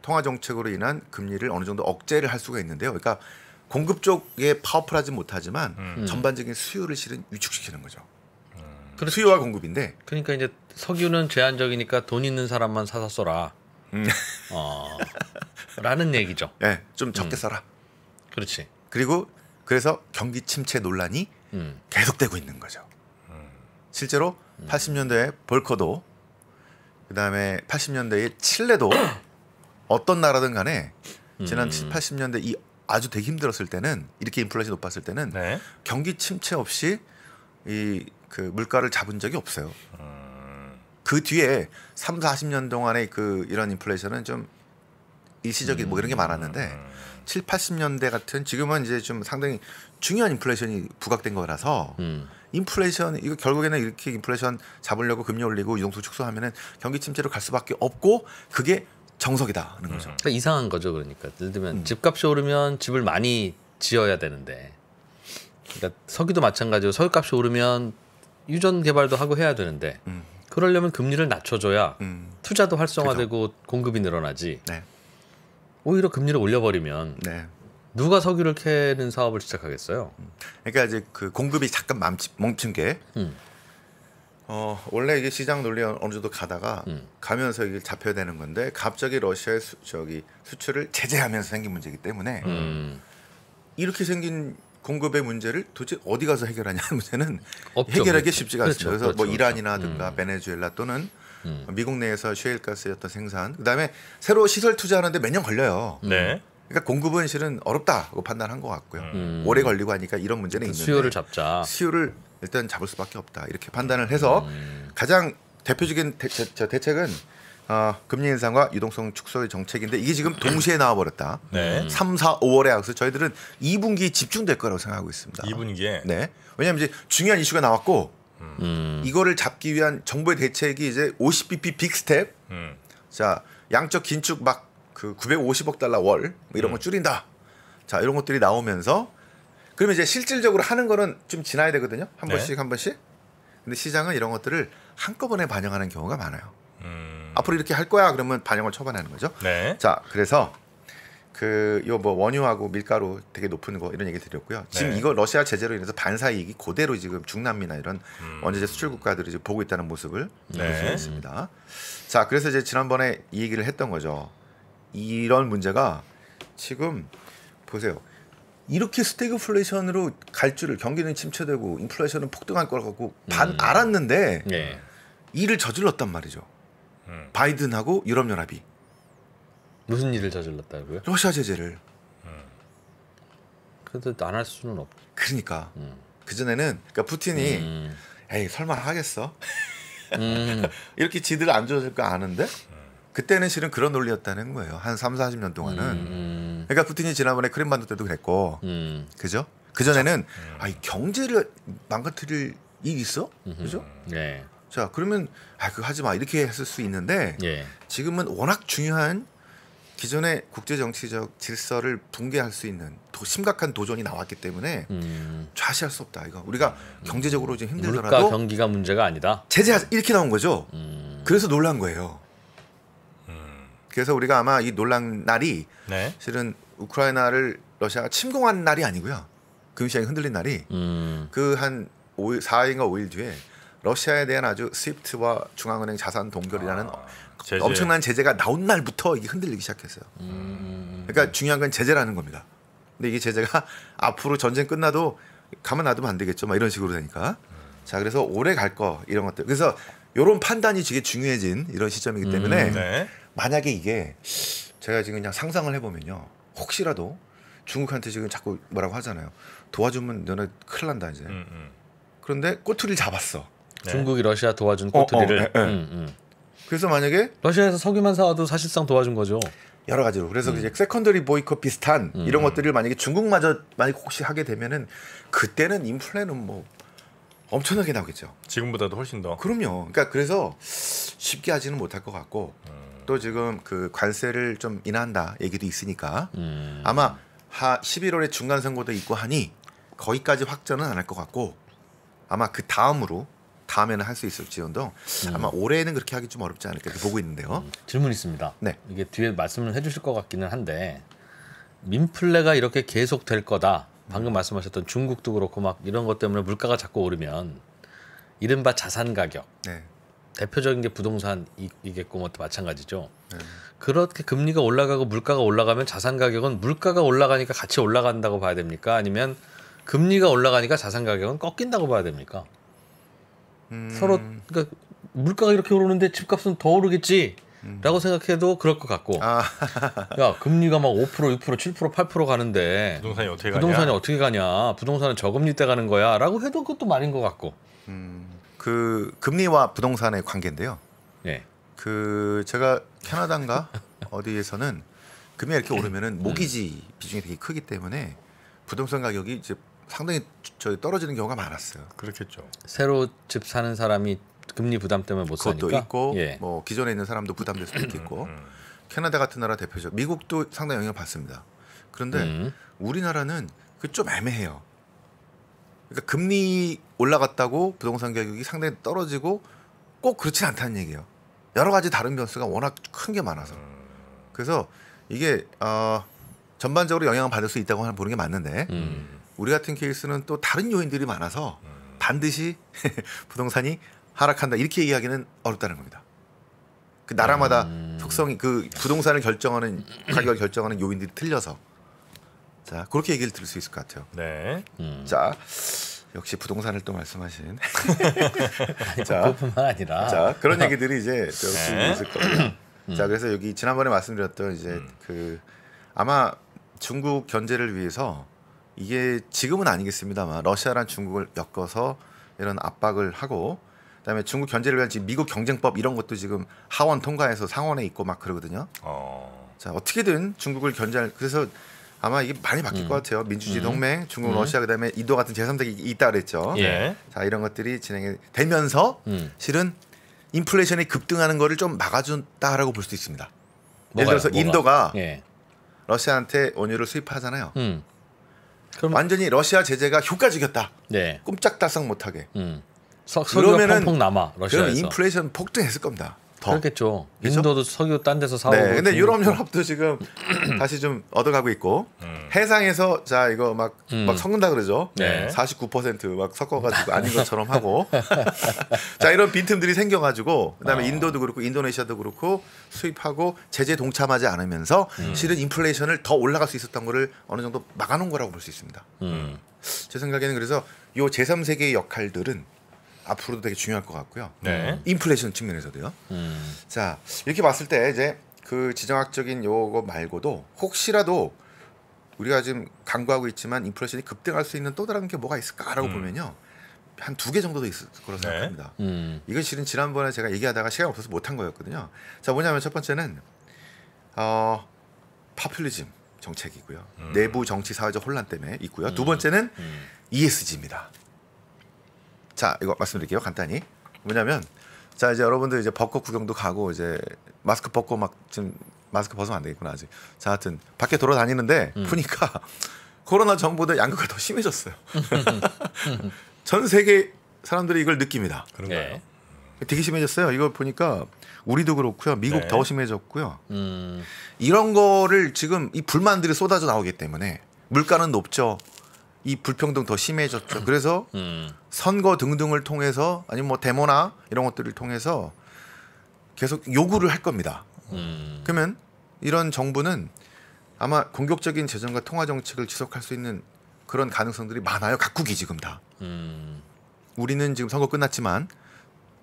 통화 정책으로 인한 금리를 어느 정도 억제를 할 수가 있는데요. 그러니까 공급 쪽에 파워풀하지 못하지만 음. 전반적인 수요를 실은 위축시키는 거죠. 그렇 수요와 공급인데. 그러니까 이제 석유는 제한적이니까 돈 있는 사람만 사서 써라. 음. 어, 라는 얘기죠. 예, 네, 좀 적게 음. 써라. 그렇지. 그리고 그래서 경기 침체 논란이 음. 계속되고 있는 거죠. 실제로 80년대의 음. 벌커도 그다음에 80년대의 칠레도 <coughs> 어떤 나라든 간에 지난 7, 음. 80년대 이 아주 되게 힘들었을 때는 이렇게 인플레이션이 높았을 때는 네. 경기 침체 없이 이그 물가를 잡은 적이 없어요. 그 뒤에 3, 40년 동안의 그 이런 인플레이션은 좀 일시적인 뭐 이런 게 많았는데 7, 80년대 같은 지금은 이제 좀 상당히 중요한 인플레이션이 부각된 거라서 음. 인플레이션 이거 결국에는 이렇게 인플레이션 잡으려고 금리 올리고 유동성 축소하면은 경기 침체로 갈 수밖에 없고 그게 정석이다는 거죠. 그러니까 이상한 거죠, 그러니까 예를 들면 음. 집값이 오르면 집을 많이 지어야 되는데, 그러니까 석유도 마찬가지로 석유값이 오르면 유전 개발도 하고 해야 되는데 음. 그러려면 금리를 낮춰줘야 음. 투자도 활성화되고 그죠. 공급이 늘어나지. 네. 오히려 금리를 올려버리면 네. 누가 석유를 캐는 사업을 시작하겠어요? 음. 그러니까 이제 그 공급이 잠깐 멈춘, 멈춘 게 음. 어, 원래 이게 시장 논리 어느 정도 가다가 음. 가면서 이게 잡혀야 되는 건데 갑자기 러시아의 수, 저기 수출을 제재하면서 생긴 문제이기 때문에 음. 이렇게 생긴 공급의 문제를 도대체 어디 가서 해결하냐 는 <laughs> 문제는 없죠, 해결하기 그렇죠. 쉽지가 않습니다. 뭐 그렇죠, 그래서 뭐이란이나든가 그렇죠. 음. 베네수엘라 또는 음. 미국 내에서 셰일가스의 어떤 생산 그다음에 새로 시설 투자하는데 몇 년 걸려요. 네. 그러니까 공급은 실은 어렵다고 판단한 것 같고요. 음. 음. 오래 걸리고 하니까 이런 문제는 있는데 수요를 잡자. 수요를 일단 잡을 수밖에 없다 이렇게 판단을 해서 음. 가장 대표적인 대, 대, 대책은 어, 금리 인상과 유동성 축소의 정책인데 이게 지금 동시에 나와버렸다. 네. 3, 4, 5월에 앞서 저희들은 2분기에 집중될 거라고 생각하고 있습니다. 2분기에? 네. 왜냐하면 이제 중요한 이슈가 나왔고 음. 이거를 잡기 위한 정부의 대책이 이제 50bp 빅스텝. 음. 자, 양적 긴축 막 그 950억 달러 월뭐 이런 음. 거 줄인다. 자, 이런 것들이 나오면서 그러면 이제 실질적으로 하는 거는 좀 지나야 되거든요. 한 네. 번씩 한 번씩. 근데 시장은 이런 것들을 한꺼번에 반영하는 경우가 많아요. 음. 앞으로 이렇게 할 거야 그러면 반영을 처분하는 거죠. 네. 자 그래서 그요 뭐 원유하고 밀가루 되게 높은 거 이런 얘기 드렸고요. 지금 네. 이거 러시아 제재로 인해서 반사 이익이 그대로 지금 중남미나 이런 음. 원자재 수출 국가들이 지금 보고 있다는 모습을 네. 볼수 있습니다. 자 그래서 이제 지난번에 이 얘기를 했던 거죠. 이런 문제가 지금 보세요. 이렇게 스태그플레이션으로 갈 줄을 경기는 침체되고 인플레이션은 폭등할 거라고반 음. 알았는데 네. 이를 저질렀단 말이죠. 음. 바이든하고 유럽연합이 무슨 일을 저질렀다고요? 러시아 제재를. 음. 그래도 안 할 수는 없. 그러니까 음. 그 전에는 그러니까 푸틴이 음. 에이 설마 하겠어? 음. <laughs> 이렇게 지들 안 좋아질 거 아는데 그때는 실은 그런 논리였다는 거예요. 한 3, 40년 동안은. 음, 음. 그러니까 푸틴이 지난번에 크림반도 때도 그랬고, 그죠? 그 전에는 아, 이 경제를 망가뜨릴 일 있어? 그죠? 네. 자 그러면 아 그거 하지 마 이렇게 했을 수 있는데 예. 지금은 워낙 중요한 기존의 국제 정치적 질서를 붕괴할 수 있는 더 심각한 도전이 나왔기 때문에 음. 좌시할 수 없다 이거 우리가 경제적으로 좀 힘들더라도 물가 경기가 문제가 아니다 제재하자 이렇게 나온 거죠 음. 그래서 놀란 거예요 음. 그래서 우리가 아마 이 놀란 날이 네? 실은 우크라이나를 러시아가 침공한 날이 아니고요 금시장이 그 흔들린 날이 음. 그한 4일인가 5일 뒤에 러시아에 대한 아주 스위프트와 중앙은행 자산 동결이라는 아, 제재. 엄청난 제재가 나온 날부터 이게 흔들리기 시작했어요. 음. 음, 음. 그러니까 중요한 건 제재라는 겁니다. 근데 이게 제재가 <laughs> 앞으로 전쟁 끝나도 가만 놔두면 안 되겠죠. 막 이런 식으로 되니까. 음. 자, 그래서 오래 갈 거 이런 것들. 그래서 요런 판단이 되게 중요해진 이런 시점이기 때문에 음, 네. 만약에 이게 제가 지금 그냥 상상을 해보면요. 혹시라도 중국한테 지금 자꾸 뭐라고 하잖아요. 도와주면 너네 큰일 난다 이제. 음, 음. 그런데 꼬투리를 잡았어. 네. 중국이 러시아 도와준 꼬투리를. 어, 어, 예, 예. 음, 음. 그래서 만약에 러시아에서 석유만 사와도 사실상 도와준 거죠. 여러 가지로 그래서 음. 이제 세컨더리 보이콧 비슷한 음. 이런 것들을 만약에 중국마저 만약 혹시 하게 되면은 그때는 인플레는 뭐 엄청나게 나오겠죠. 지금보다도 훨씬 더. 그럼요. 그러니까 그래서 쉽게 하지는 못할 것 같고 음. 또 지금 그 관세를 좀인한다 얘기도 있으니까 음. 아마 하 11월에 중간 선거도 있고 하니 거기까지 확전은 안 할 것 같고 아마 그 다음으로 다음에는 할 수 있을지언정 음. 아마 올해는 그렇게 하기 좀 어렵지 않을까 이렇게 보고 있는데요. 음, 질문 있습니다. 네. 이게 뒤에 말씀을 해주실 것 같기는 한데 민플레가 이렇게 계속 될 거다. 방금 음. 말씀하셨던 중국도 그렇고 막 이런 것 때문에 물가가 자꾸 오르면 이른바 자산 가격. 네. 대표적인 게 부동산이겠고 뭐또 마찬가지죠. 네. 그렇게 금리가 올라가고 물가가 올라가면 자산 가격은 물가가 올라가니까 같이 올라간다고 봐야 됩니까? 아니면 금리가 올라가니까 자산 가격은 꺾인다고 봐야 됩니까? 음. 서로 그러니까 물가가 이렇게 오르는데 집값은 더 오르겠지. 라고 생각해도 그럴 것 같고. 아. <laughs> 야, 금리가 막 5%, 6%, 7%, 8% 가는데 부동산이 어떻게 가냐? 부동산이 어떻게 가냐? 부동산은 저금리 때 가는 거야라고 해도 그것도 말인 것 같고. 음. 그 금리와 부동산의 관계인데요. 네. 그 제가 캐나다인가 <laughs> 어디에서는 금리가 이렇게 오르면은 모기지 음. 비중이 되게 크기 때문에 부동산 가격이 이제 상당히 저희 떨어지는 경우가 많았어요. 그렇겠죠. 새로 집 사는 사람이 금리 부담 때문에 못 그것도 사니까. 있고 예. 뭐 기존에 있는 사람도 부담될 수도 있겠고 음, 음, 음. 캐나다 같은 나라 대표적 미국도 상당히 영향을 받습니다. 그런데 음. 우리나라는 그좀 애매해요. 그러니까 금리 올라갔다고 부동산 가격이 상당히 떨어지고 꼭 그렇지 않다는 얘기예요. 여러 가지 다른 변수가 워낙 큰 게 많아서 그래서 이게 어, 전반적으로 영향을 받을 수 있다고 보는 게 맞는데 음. 우리 같은 케이스는 또 다른 요인들이 많아서 음. 반드시 <laughs> 부동산이 하락한다 이렇게 얘기하기는 어렵다는 겁니다. 그 나라마다 음. 특성이 그 부동산을 결정하는 가격을 결정하는 요인들이 틀려서 자 그렇게 얘기를 들을 수 있을 것 같아요. 네. 음. 자 역시 부동산을 또 말씀하신 자, 그뿐만 아니라 자 그런 얘기들이 이제 역시 네. 있을 겁니다. 음. 자 그래서 여기 지난번에 말씀드렸던 이제 음. 그 아마 중국 견제를 위해서 이게 지금은 아니겠습니다만 러시아랑 중국을 엮어서 이런 압박을 하고 그다음에 중국 견제를 위한 지금 미국 경쟁법 이런 것도 지금 하원 통과해서 상원에 있고 막 그러거든요. 어. 자 어떻게든 중국을 견제할 그래서 아마 이게 많이 바뀔 음. 것 같아요. 민주주의 음. 동맹, 중국, 음. 러시아 그다음에 인도 같은 제3세계 있다 그랬죠. 예. 자 이런 것들이 진행이 되면서 음. 실은 인플레이션이 급등하는 거를 좀 막아준다라고 볼 수 있습니다. 뭐가요? 예를 들어서 뭐가? 인도가 예. 러시아한테 원유를 수입하잖아요. 음. 그럼... 완전히 러시아 제재가 효과적이었다. 네. 꼼짝달싹 못하게. 음. 서, 그러면은 펑펑 남아 러시아에서. 그럼 인플레이션 폭등했을 겁니다. 더. 그렇겠죠. 그렇 인도도 석유 딴 데서 사오고. 네. 근데 유럽 연합도 지금 음. 다시 좀 얻어가고 있고 음. 해상에서 자 이거 막막 음. 막 섞는다 그러죠. 네. 49%막 섞어가지고 아닌 <laughs> 것처럼 하고. 자 이런 빈틈들이 생겨가지고 그다음에 어. 인도도 그렇고 인도네시아도 그렇고 수입하고 제재 동참하지 않으면서 음. 실은 인플레이션을 더 올라갈 수 있었던 거를 어느 정도 막아놓은 거라고 볼 수 있습니다. 음. 제 생각에는 그래서 요 제3세계의 역할들은 앞으로도 되게 중요할 것 같고요. 네. 인플레이션 측면에서도요. 음. 자 이렇게 봤을 때 이제 그 지정학적인 요거 말고도 혹시라도 우리가 지금 강구하고 있지만 인플레이션이 급등할 수 있는 또 다른 게 뭐가 있을까라고 음. 보면요. 한 두 개 정도도 있을 거라고 네. 생각합니다. 음. 이건 실은 지난번에 제가 얘기하다가 시간이 없어서 못한 거였거든요. 자 뭐냐면 첫 번째는 어, 파퓰리즘 정책이고요. 음. 내부 정치 사회적 혼란 때문에 있고요. 두 음. 번째는 음. ESG입니다. 자 이거 말씀드릴게요 간단히 뭐냐면 자 이제 여러분들 이제 벚꽃 구경도 가고 이제 마스크 벗고 막 지금 마스크 벗으면 안 되겠구나 아직 자 하여튼 밖에 돌아다니는데 음. 보니까 <laughs> 코로나 전보다 양극화 더 심해졌어요 <laughs> 전 세계 사람들이 이걸 느낍니다 그런가요? 네. 되게 심해졌어요. 이걸 보니까 우리도 그렇고요. 미국 네. 더 심해졌고요. 음. 이런 거를 지금 이 불만들이 쏟아져 나오기 때문에 물가는 높죠. 이 불평등 더 심해졌죠. 그래서 <clears throat> 음. 선거 등등을 통해서 아니면 뭐 데모나 이런 것들을 통해서 계속 요구를 할 겁니다. 음. 그러면 이런 정부는 아마 공격적인 재정과 통화 정책을 지속할 수 있는 그런 가능성들이 많아요. 각국이 지금 다. 음. 우리는 지금 선거 끝났지만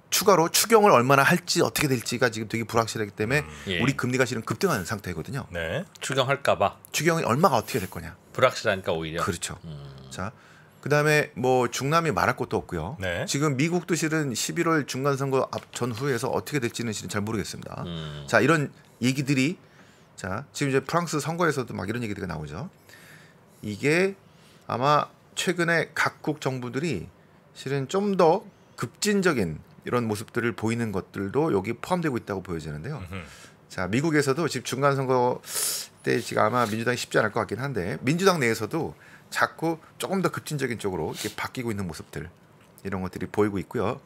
추가로 추경을 얼마나 할지 어떻게 될지가 지금 되게 불확실하기 때문에 음, 예. 우리 금리가 실은 급등하는 상태거든요. 네. 추경할까봐. 추경이 얼마가 어떻게 될 거냐. 불확실하니까 오히려. 그렇죠. 음. 자, 그다음에 뭐 중남이 말할 것도 없고요. 네. 지금 미국도 실은 11월 중간 선거 앞 전후에서 어떻게 될지는 실은 잘 모르겠습니다. 음. 자, 이런 얘기들이 자, 지금 이제 프랑스 선거에서도 막 이런 얘기들이 나오죠. 이게 아마 최근에 각국 정부들이 실은 좀 더 급진적인 이런 모습들을 보이는 것들도 여기 포함되고 있다고 보여지는데요. 음흠. 자 미국에서도 지금 중간 선거 그때 지금 아마 민주당이 쉽지 않을 것 같긴 한데 민주당 내에서도 자꾸 조금 더 급진적인 쪽으로 이렇게 바뀌고 있는 모습들 이런 것들이 보이고 있고요.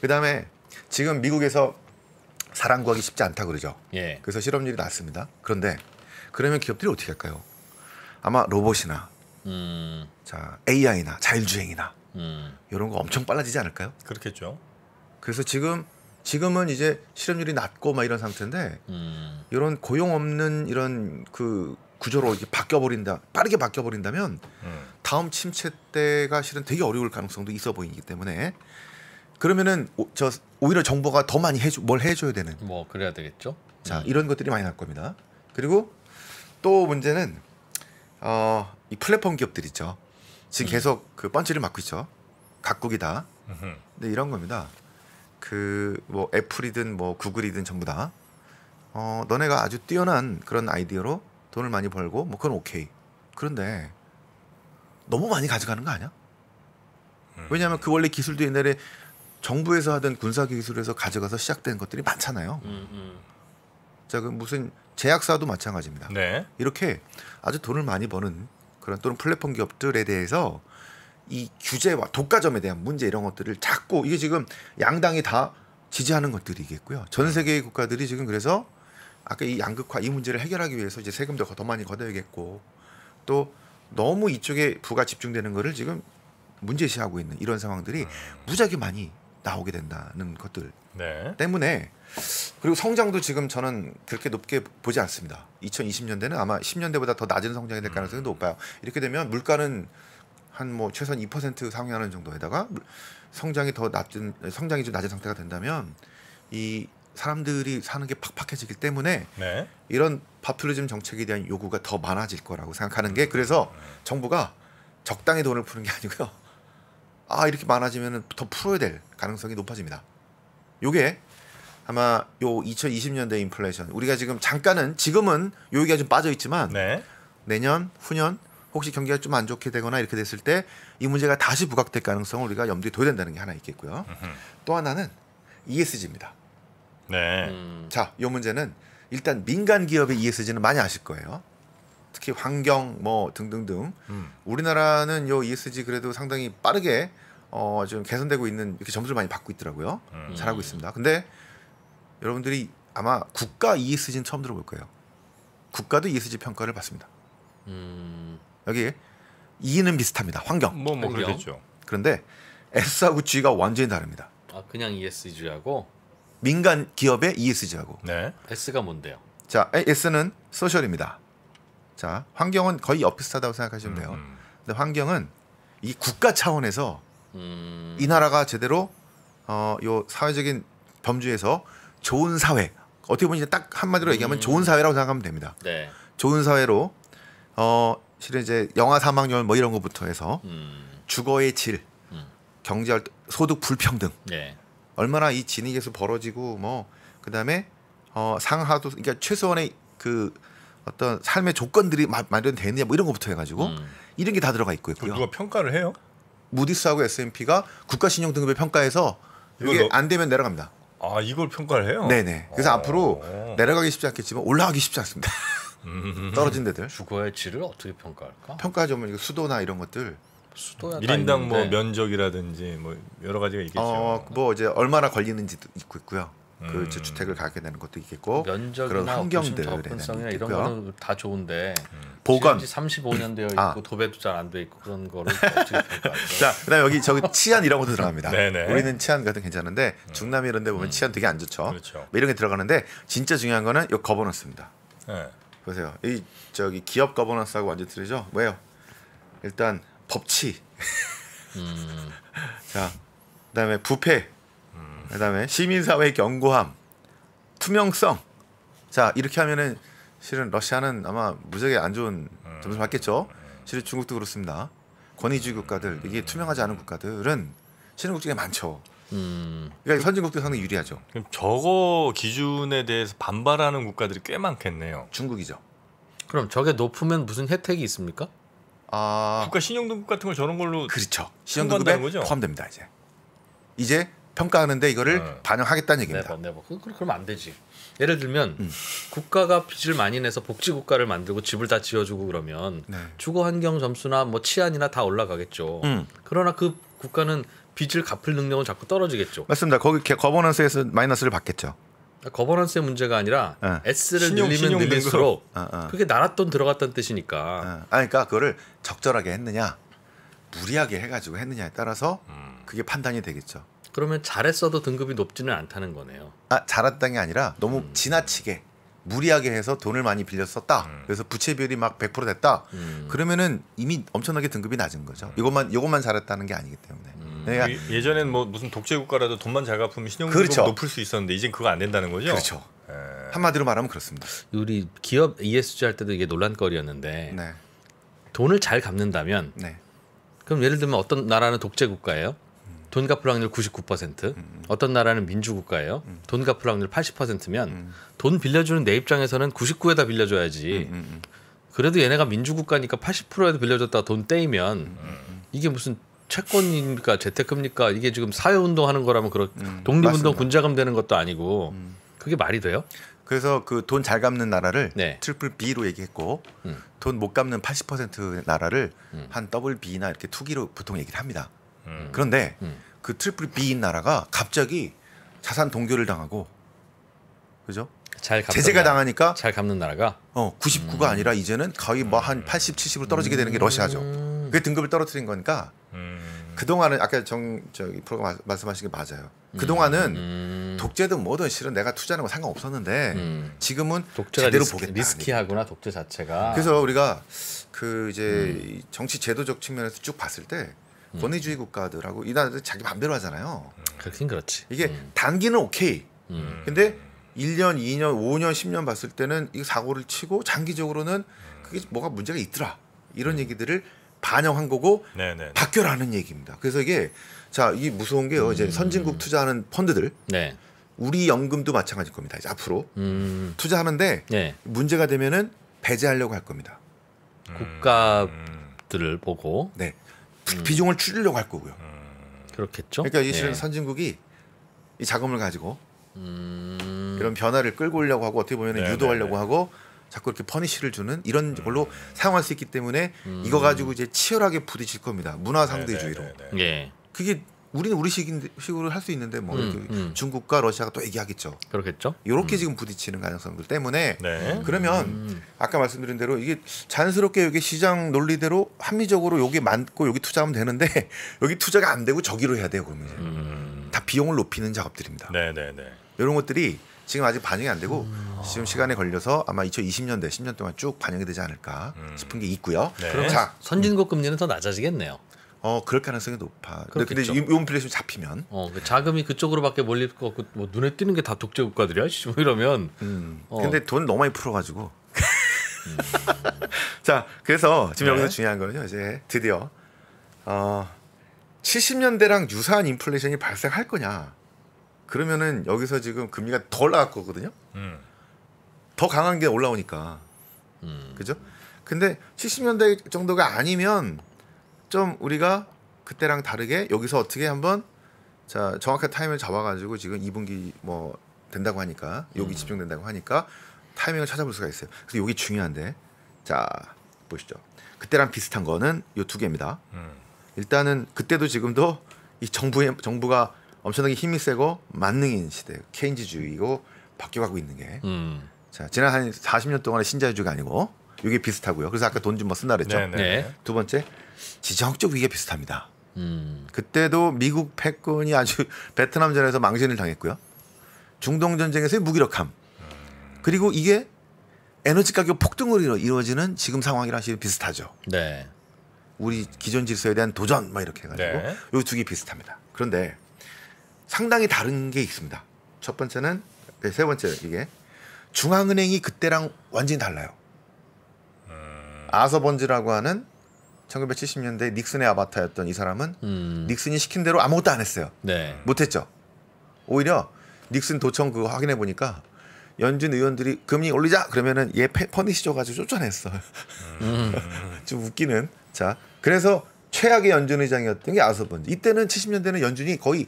그다음에 지금 미국에서 사랑 구하기 쉽지 않다 그러죠. 예. 그래서 실업률이 낮습니다. 그런데 그러면 기업들이 어떻게 할까요? 아마 로봇이나 음. 자 AI나 자율주행이나 음. 이런 거 엄청 빨라지지 않을까요? 그렇겠죠. 그래서 지금 지금은 이제 실업률이 낮고 막 이런 상태인데 음. 이런 고용 없는 이런 그 구조로 이제 바뀌어 버린다 빠르게 바뀌어 버린다면 음. 다음 침체 때가 실은 되게 어려울 가능성도 있어 보이기 때문에 그러면은 오, 저 오히려 정부가 더 많이 해줘 뭘 해줘야 되는 뭐 그래야 되겠죠. 자 음. 이런 것들이 많이 날 겁니다. 그리고 또 문제는 어, 이 플랫폼 기업들 있죠. 지금 음. 계속 그 펀치를 맞고 있죠. 각국이 다. 근데 이런 겁니다. 그뭐 애플이든 뭐 구글이든 전부 다 어, 너네가 아주 뛰어난 그런 아이디어로 돈을 많이 벌고 뭐 그건 오케이. 그런데 너무 많이 가져가는 거 아니야? 음. 왜냐하면 그 원래 기술도 옛날에 정부에서 하던 군사 기술에서 가져가서 시작된 것들이 많잖아요. 음, 음. 자, 그 무슨 제약사도 마찬가지입니다. 네. 이렇게 아주 돈을 많이 버는 그런 또는 플랫폼 기업들에 대해서 이 규제와 독과점에 대한 문제 이런 것들을 자꾸 이게 지금 양당이 다 지지하는 것들이겠고요. 전 네. 세계의 국가들이 지금 그래서 아까 이 양극화 이 문제를 해결하기 위해서 이제 세금도 더 많이 걷어야겠고 또 너무 이쪽에 부가 집중되는 거를 지금 문제시하고 있는 이런 상황들이 음. 무작위 많이 나오게 된다는 것들 네. 때문에 그리고 성장도 지금 저는 그렇게 높게 보지 않습니다. 2020년대는 아마 10년대보다 더 낮은 성장이 될 가능성이 음. 높아요. 이렇게 되면 물가는 한뭐 최소한 2%상향하는 정도에다가 성장이 더 낮은 성장이 좀 낮은 상태가 된다면 이 사람들이 사는 게 팍팍해지기 때문에 네. 이런 파퓰리즘 정책에 대한 요구가 더 많아질 거라고 생각하는 게 그래서 정부가 적당히 돈을 푸는 게 아니고요. 아 이렇게 많아지면 더 풀어야 될 가능성이 높아집니다. 요게 아마 요 2020년대 인플레이션 우리가 지금 잠깐은 지금은 요 얘기가 좀 빠져 있지만 네. 내년 후년 혹시 경기가 좀 안 좋게 되거나 이렇게 됐을 때 이 문제가 다시 부각될 가능성을 우리가 염두에 둬야 된다는 게 하나 있겠고요. 으흠. 또 하나는 ESG입니다. 네. 음. 자, 이 문제는 일단 민간 기업의 ESG는 많이 아실 거예요. 특히 환경 뭐 등등등. 음. 우리나라는 요 ESG 그래도 상당히 빠르게 어, 지금 개선되고 있는 이렇게 점수를 많이 받고 있더라고요. 음. 잘하고 있습니다. 근데 여러분들이 아마 국가 ESG는 처음 들어볼 거예요. 국가도 ESG 평가를 받습니다. 음. 여기 E는 비슷합니다. 환경. 뭐, 뭐환 그렇겠죠. 그런데 S하고 G가 완전히 다릅니다. 아, 그냥 ESG하고 민간 기업의 ESG하고. 네. S가 뭔데요? 자, S는 소셜입니다. 자, 환경은 거의 비슷하다고 생각하시면 돼요. 음, 음. 근데 환경은 이 국가 차원에서 음. 이 나라가 제대로 어요 사회적인 범주에서 좋은 사회 어떻게 보면 딱 한마디로 얘기하면 음. 좋은 사회라고 생각하면 됩니다. 네. 좋은 사회로 어 실은 이제 영아 사망률 뭐 이런 거부터 해서 음. 주거의 질, 음. 경제 소득 불평등, 네. 얼마나 이 진흙에서 벌어지고 뭐 그다음에 어 상하도 그러니까 최소한의 그 어떤 삶의 조건들이 마, 마련되느냐 뭐 이런 거부터 해가지고 음. 이런 게 다 들어가 있고요. 누가 평가를 해요? 무디스하고 S&P가 국가신용등급의 평가에서 이게 너... 안 되면 내려갑니다. 아 이걸 평가를 해요? 네네. 그래서 아... 앞으로 내려가기 쉽지 않겠지만 올라가기 쉽지 않습니다. 음. 떨어진 데들 주거의 질을 어떻게 평가할까? 평가하지 보면 수도나 이런 것들 수도야 1인당 뭐 면적이라든지 뭐 여러 가지가 있겠죠. 어, 뭐 이제 얼마나 걸리는지도 있고 있고요. 그 음. 주택을 가게 되는 것도 있겠고 그런 환경들 이런 있고요. 거는 다 좋은데 음. 보건 35년 되어 아. 있고 아. 도배도 잘 안 돼 있고 그런 거를 어떻게 자 그다음 여기 저기 치안 이런 것도 들어갑니다. 네, 네. 우리는 치안 같은 괜찮은데 음. 중남 이런 데 보면 치안 음. 되게 안 좋죠. 그렇죠. 뭐 이런 게 들어가는데 진짜 중요한 거는 요 거버넌스입니다. 네. 보세요. 이 저기 기업 거버넌스하고 완전 틀리죠? 왜요? 일단 법치. 음. <laughs> 자, 그다음에 부패. 음. 그다음에 시민사회의 견고함, 투명성. 자, 이렇게 하면은 실은 러시아는 아마 무지하게 안 좋은 점수 받겠죠. 음. 실은 중국도 그렇습니다. 권위주의 국가들 이게 투명하지 않은 국가들은 실은 국중에 많죠. 음. 그러니까 선진국도 상당히 유리하죠. 그럼 저거 기준에 대해서 반발하는 국가들이 꽤 많겠네요. 중국이죠. 그럼 저게 높으면 무슨 혜택이 있습니까? 아... 국가 신용등급 같은 걸 저런 걸로 그렇죠. 신용등급에 포함됩니다 이제. 이제 평가하는데 이거를 어. 반영하겠다는 얘기입니다. 네네 그, 그, 럼안 되지. 예를 들면 음. 국가가 빚을 많이 내서 복지국가를 만들고 집을 다 지어주고 그러면 네. 주거 환경 점수나 뭐 치안이나 다 올라가겠죠. 음. 그러나 그 국가는 빚을 갚을 능력은 자꾸 떨어지겠죠. 맞습니다. 거기 거버넌스에서 마이너스를 받겠죠. 거버넌스의 문제가 아니라 네. S를 신용, 늘리면 신용 늘릴수록 어, 어. 그게 날았던 들어갔다는 뜻이니까. 어. 그러니까 그거를 적절하게 했느냐, 무리하게 해가지고 했느냐에 따라서 음. 그게 판단이 되겠죠. 그러면 잘했어도 등급이 높지는 않다는 거네요. 아 잘했다는 게 아니라 너무 음. 지나치게 무리하게 해서 돈을 많이 빌렸었다. 음. 그래서 부채 비율이 막100% 됐다. 음. 그러면은 이미 엄청나게 등급이 낮은 거죠. 음. 이것만 이것만 잘했다는 게 아니기 때문에. 그러니까 예, 예전엔 뭐 무슨 독재 국가라도 돈만 잘 갚으면 신용률이 그렇죠. 높을 수 있었는데 이젠 그거 안 된다는 거죠. 그렇죠. 에... 예. 한마디로 말하면 그렇습니다. 우리 기업 ESG 할 때도 이게 논란거리였는데 네. 돈을 잘 갚는다면 네. 그럼 예를 들면 어떤 나라는 독재 국가예요. 돈 갚을 확률 99%, 음, 음. 어떤 나라는 민주국가예요. 음. 돈 갚을 확률 80%면 음. 돈 빌려주는 내 입장에서는 99에다 빌려줘야지. 음, 음, 그래도 얘네가 민주국가니까 80%에도 빌려줬다가 돈 떼이면 이게 무슨 채권입니까 재테크입니까 이게 지금 사회운동 하는 거라면 그렇 음, 독립운동 군자금 되는 것도 아니고 음. 그게 말이 돼요? 그래서 그 돈 잘 갚는 나라를 네. 트리플 B로 얘기했고 음. 돈못 갚는 80% 나라를 음. 한 더블 B나 이렇게 투기로 보통 얘기를 합니다. 음. 그런데 음. 그 트리플 B인 나라가 갑자기 자산 동결을 당하고 그죠? 잘 제재가 당하니까 잘 갚는 나라가 어 99가 아니라 이제는 거의 뭐 한 80, 70으로 떨어지게 되는 게 러시아죠. 그게 등급을 떨어뜨린 거니까 음. 그동안은 아까 정 저기 프로가 말씀하신 게 맞아요. 그동안은 음, 음. 독재든 뭐든 실은 내가 투자하는 거 상관없었는데 음. 지금은 제대로 리스키, 보겠다. 리스키하구나 독재 자체가. 그래서 우리가 그 이제 음. 정치 제도적 측면에서 쭉 봤을 때 권위주의 국가들하고 이 나라들 자기 반대로 하잖아요. 그렇긴 그렇지. 이게 단기는 오케이. 근데 1년, 2년, 5년, 10년 봤을 때는 이 사고를 치고 장기적으로는 그게 뭐가 문제가 있더라. 이런 얘기들을 반영한 거고 네네. 바뀌어라는 얘기입니다. 그래서 이게 자 이 무서운 게요. 음. 이제 선진국 투자하는 펀드들 네. 우리 연금도 마찬가지일 겁니다. 이제 앞으로 음. 투자하는데 네. 문제가 되면은 배제하려고 할 겁니다. 음. 국가들을 보고 네 음. 비중을 줄이려고 할 거고요. 음. 그렇겠죠. 그러니까 이 실은 네. 선진국이 이 자금을 가지고 음. 이런 변화를 끌고 오려고 하고 어떻게 보면 네, 유도하려고 네, 네. 하고 자꾸 이렇게 퍼니쉬를 주는 이런 음. 걸로 사용할 수 있기 때문에 음. 이거 가지고 이제 치열하게 부딪힐 겁니다. 문화 상대주의로. 네, 네, 네, 예. 그게 우리는 우리 식으로 할 수 있는데 뭐 음, 음. 중국과 러시아가 또 얘기하겠죠. 그렇겠죠. 이렇게 음. 지금 부딪히는 가능성들 때문에 네. 그러면 음. 아까 말씀드린 대로 이게 자연스럽게 여기 시장 논리대로 합리적으로 여기 맞고 여기 투자하면 되는데 <laughs> 여기 투자가 안 되고 저기로 해야 돼요. 그러면 다 비용을 높이는 작업들입니다. 네네 네, 네. 이런 것들이 지금 아직 반영이 안 되고 음. 지금 시간이 걸려서 아마 2020년대 10년 동안 쭉 반영이 되지 않을까 음. 싶은 게 있고요. 네. 그럼 자 선진국 금리는 더 낮아지겠네요. 어 그럴 가능성이 높아. 그렇 근데, 근데 인플레이션 잡히면 어, 그 자금이 그쪽으로밖에 몰릴 것 같고 뭐 눈에 띄는 게 다 독재 국가들이야. <laughs> 뭐 이러면 음. 어. 근데 돈 너무 많이 풀어가지고. <laughs> 음. 자 그래서 지금 네. 여기서 중요한 거는요. 이제 드디어 어, 70년대랑 유사한 인플레이션이 발생할 거냐. 그러면은 여기서 지금 금리가 덜 나갈 거든요 음. 더 강한 게 올라오니까. 음. 그죠? 근데 70년대 정도가 아니면 좀 우리가 그때랑 다르게 여기서 어떻게 한번 자 정확한 타이밍을 잡아가지고 지금 2분기 뭐 된다고 하니까 여기 음. 집중된다고 하니까 타이밍을 찾아볼 수가 있어요. 그래서 여기 중요한데 자 보시죠. 그때랑 비슷한 거는 요 두 개입니다. 음. 일단은 그때도 지금도 이 정부의 정부가 엄청나게 힘이 세고 만능인 시대 케인즈주의고 바뀌어가고 있는 게 음. 자, 지난 한 40년 동안의 신자유주의가 아니고 이게 비슷하고요. 그래서 아까 돈 좀 뭐 쓴다 그랬죠. 네네. 네. 네. 두 번째 지정적 위기가 비슷합니다. 음. 그때도 미국 패권이 아주 <laughs> 베트남전에서 망신을 당했고요. 중동 전쟁에서의 무기력함. 그리고 이게 에너지 가격 폭등으로 이루어지는 지금 상황이랑 사실 비슷하죠. 네. 우리 기존 질서에 대한 도전 막 이렇게 해가지고 네. 요두 개 비슷합니다. 그런데 상당히 다른 게 있습니다. 첫 번째는 네, 세 번째 이게 중앙은행이 그때랑 완전히 달라요. 아서번지라고 하는 1970년대 닉슨의 아바타였던 이 사람은 음. 닉슨이 시킨 대로 아무것도 안 했어요. 네. 못했죠. 오히려 닉슨 도청 그거 확인해 보니까 연준 의원들이 금리 올리자 그러면은 얘 퍼니시 줘가지고 쫓아냈어. 음. <laughs> 좀 웃기는. 자, 그래서 최악의 연준 의장이었던 게 아서번지. 이때는 70년대는 연준이 거의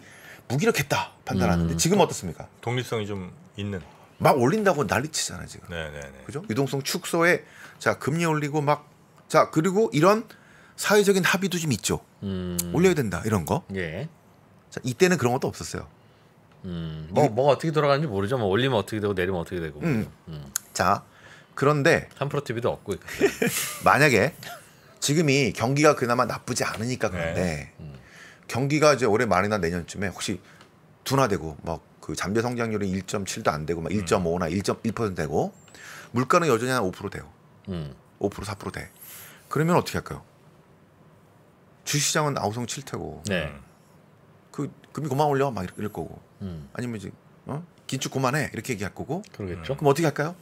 무기력했다 판단하는데 음. 지금 어떻습니까? 독립성이 좀 있는. 막 올린다고 난리치잖아요 지금. 네네네. 네, 네. 그죠? 유동성 축소에 자 금리 올리고 막 자 그리고 이런 사회적인 합의도 좀 있죠. 음. 올려야 된다 이런 거. 예. 자 이때는 그런 것도 없었어요. 음. 뭐, 뭐 뭐가 어떻게 돌아가는지 모르죠. 뭐 올리면 어떻게 되고 내리면 어떻게 되고. 음. 음. 자 그런데 한프로 TV도 없고 <laughs> 만약에 지금이 경기가 그나마 나쁘지 않으니까 그런데. 네. 음. 경기가 이제 올해 말이나 내년쯤에 혹시 둔화되고 막 그 잠재 성장률이 1.7도 안 되고 막 1.5나 음. 1.1% 되고 물가는 여전히 한5% 돼요. 음. 5% 4% 돼. 그러면 어떻게 할까요? 주시장은 아우성 칠 테고. 네. 그 금이 고만 올려 막 이럴 거고. 음. 아니면 이제 어? 긴축 고만해 이렇게 얘기할 거고. 그러겠죠. 그럼 어떻게 할까요?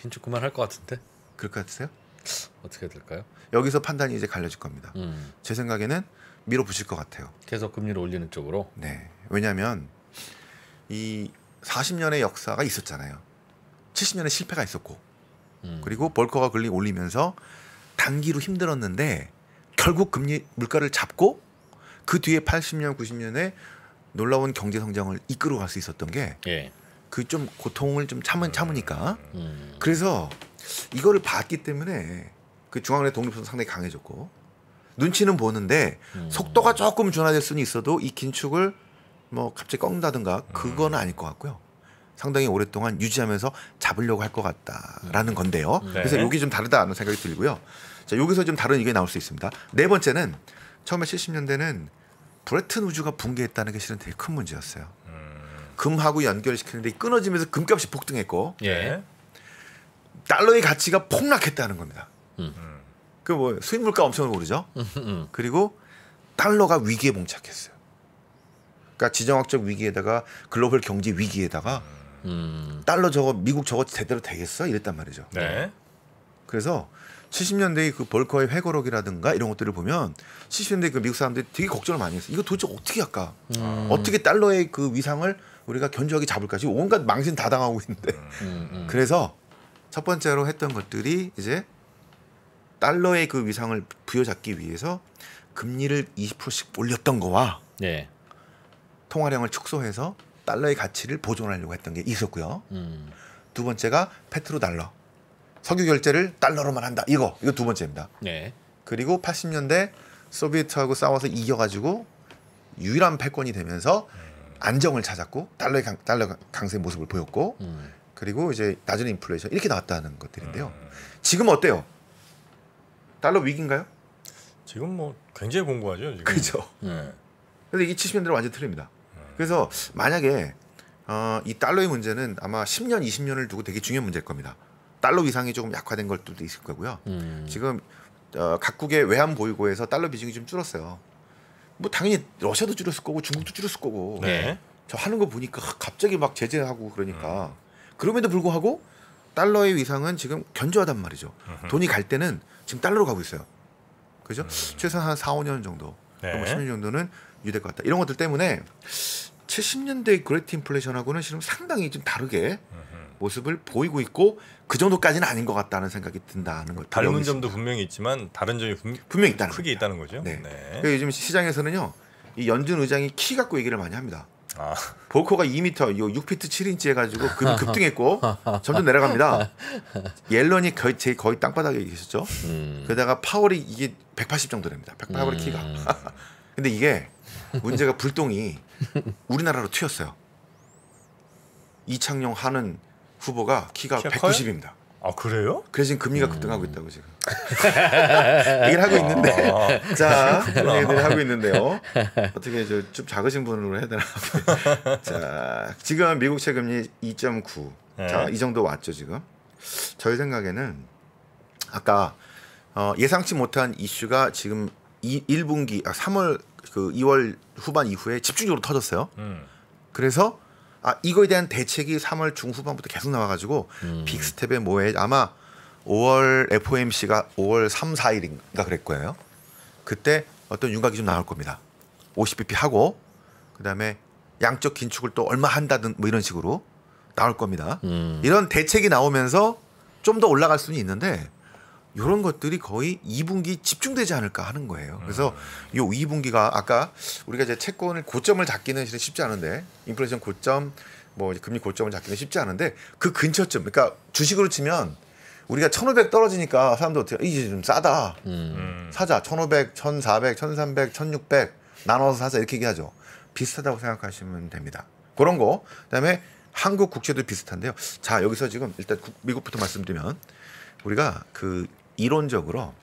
긴축 고만할 것 같은데. 그럴 것 같으세요? 어떻게 해야 될까요? 여기서 판단이 이제 갈려질 겁니다. 음. 제 생각에는 밀어붙일 것 같아요. 계속 금리를 올리는 쪽으로. 네. 왜냐하면 이 40년의 역사가 있었잖아요. 70년의 실패가 있었고, 음. 그리고 벌커가 금리 올리면서 단기로 힘들었는데 결국 금리 물가를 잡고 그 뒤에 80년, 90년에 놀라운 경제 성장을 이끌어갈 수 있었던 게. 예. 그좀 고통을 좀 참은 참으니까 음. 그래서 이거를 봤기 때문에 그 중앙은행 독립성 상당히 강해졌고 눈치는 보는데 음. 속도가 조금 준화될 수는 있어도 이 긴축을 뭐 갑자기 꺾는다든가 그건는 음. 아닐 것 같고요. 상당히 오랫동안 유지하면서 잡으려고 할 것 같다라는 음. 건데요. 음. 네. 그래서 여기 좀 다르다는 생각이 들고요. 자, 여기서 좀 다른 의견이 나올 수 있습니다. 네 번째는 처음에 70년대는 브레튼 우주가 붕괴했다는 게 실은 되게 큰 문제였어요. 음. 금하고 연결시키는데 끊어지면서 금값이 폭등했고 예. 달러의 가치가 폭락했다는 겁니다. 음. 그뭐 수입 물가 엄청 오르죠. 그리고 달러가 위기에 봉착했어요. 그러니까 지정학적 위기에다가 글로벌 경제 위기에다가 음. 달러 저거 미국 저거 제대로 되겠어 이랬단 말이죠. 네. 그래서 70년대의 그 벌커의 회고록이라든가 이런 것들을 보면 70년대 그 미국 사람들이 되게 걱정을 많이 했어요. 이거 도대체 어떻게 할까? 음. 어떻게 달러의 그 위상을 우리가 견조하게 잡을까? 지금 온갖 망신 다 당하고 있는데. 음, 그래서 첫 번째로 했던 것들이 이제 달러의 그 위상을 부여잡기 위해서 금리를 20%씩 올렸던 거와 네. 통화량을 축소해서 달러의 가치를 보존하려고 했던 게 있었고요. 음. 두 번째가 페트로 달러. 석유 결제를 달러로만 한다. 이거 이거 두 번째입니다. 네. 그리고 80년대 소비에트하고 싸워서 이겨가지고 유일한 패권이 되면서 안정을 찾았고 달러의 강, 달러 강세 모습을 보였고 음. 그리고 이제 낮은 인플레이션 이렇게 나왔다는 것들인데요. 음. 지금 어때요? 달러 위기인가요? 지금 뭐 굉장히 공고하죠 지금. 그죠. 네. 근데 이게 70년대로 완전 틀립니다. 음. 그래서 만약에 어, 이 달러의 문제는 아마 10년, 20년을 두고 되게 중요한 문제일 겁니다. 달러 위상이 조금 약화된 걸수도 있을 거고요. 음. 지금 어, 각국의 외환 보유고에서 달러 비중이 좀 줄었어요. 뭐 당연히 러시아도 줄였을 거고 중국도 줄였을 거고. 네. 저 하는 거 보니까 갑자기 막 제재하고 그러니까 음. 그럼에도 불구하고 달러의 위상은 지금 견조하단 말이죠. 으흠. 돈이 갈 때는 지금 달러로 가고 있어요. 그죠? 음. 최소한 한 4, 5년 정도, 네. 뭐 10년 정도는 유될 것 같다. 이런 것들 때문에 70년대 그레이트 인플레이션하고는 지금 상당히 좀 다르게 으흠. 모습을 보이고 있고 그 정도까지는 아닌 것 같다는 생각이 든다는 걸 다른 점도 분명히 있지만 다른 점이 분, 명히 있다는 크게 거죠. 있다는 거죠. 네. 네. 요즘 시장에서는요. 이 연준 의장이 키 갖고 얘기를 많이 합니다. 아. 볼코가 2m, 요 6피트 7인치 해가지고 급, 급등했고 점점 내려갑니다. 옐런이 거의, 제 거의 땅바닥에 계셨죠. 음. 그러다가 파월이 이게 180 정도 됩니다. 180 음. 키가. <laughs> 근데 이게 문제가 불똥이 우리나라로 튀었어요. 이창용 하는 후보가 키가, 키가 190입니다. 커요? 아 그래요? 그래서 지금 금리가 급등하고 있다고 지금 <laughs> 얘기를 하고 있는데 아, 자 얘기를 하고 있는데요 어떻게 저좀 작으신 분으로 해야 되나 <laughs> 자 지금 미국 채금리 2.9자 이 정도 왔죠 지금 저희 생각에는 아까 어, 예상치 못한 이슈가 지금 이, 1분기 아, 3월 그 2월 후반 이후에 집중적으로 터졌어요 음. 그래서 아 이거에 대한 대책이 3월 중후반부터 계속 나와가지고 음. 빅스텝의 뭐에 아마 5월 FOMC가 5월 3, 4일인가 그랬 거예요. 그때 어떤 윤곽이 좀 나올 겁니다. 50bp 하고 그다음에 양적 긴축을 또 얼마 한다든 뭐 이런 식으로 나올 겁니다. 음. 이런 대책이 나오면서 좀 더 올라갈 수는 있는데 이런 것들이 거의 2분기 집중되지 않을까 하는 거예요. 그래서 음. 이 2분기가 아까 우리가 이제 채권을 고점을 잡기는 쉽지 않은데 인플레이션 고점 뭐 금리 고점을 잡기는 쉽지 않은데 그근처쯤 그러니까 주식으로 치면 우리가 1500 떨어지니까 사람들 어떻게 이제 좀 싸다 음. 사자 1500, 1400, 1300, 1600 나눠서 사자 이렇게 얘기하죠. 비슷하다고 생각하시면 됩니다. 그런 거 그다음에 한국 국채도 비슷한데요. 자 여기서 지금 일단 미국부터 말씀드리면 우리가 그 이론적으로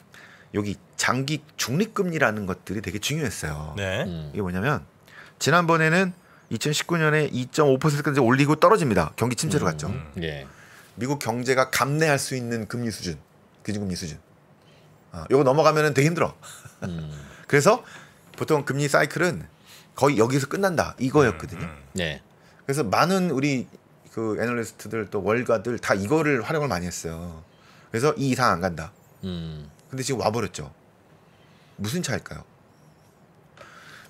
여기 장기 중립금리라는 것들이 되게 중요했어요. 네. 음. 이게 뭐냐면 지난번에는 2019년에 2.5%까지 올리고 떨어집니다. 경기 침체로 갔죠. 음. 예. 미국 경제가 감내할 수 있는 금리 수준, 기준금리 수준. 어, 아, 이거 넘어가면은 되게 힘들어. 음. <laughs> 그래서 보통 금리 사이클은 거의 여기서 끝난다 이거였거든요. 네. 그래서 많은 우리 그 애널리스트들 또 월가들 다 이거를 활용을 많이 했어요. 그래서 이 이상 안 간다. 음. 근데 지금 와버렸죠. 무슨 차일까요?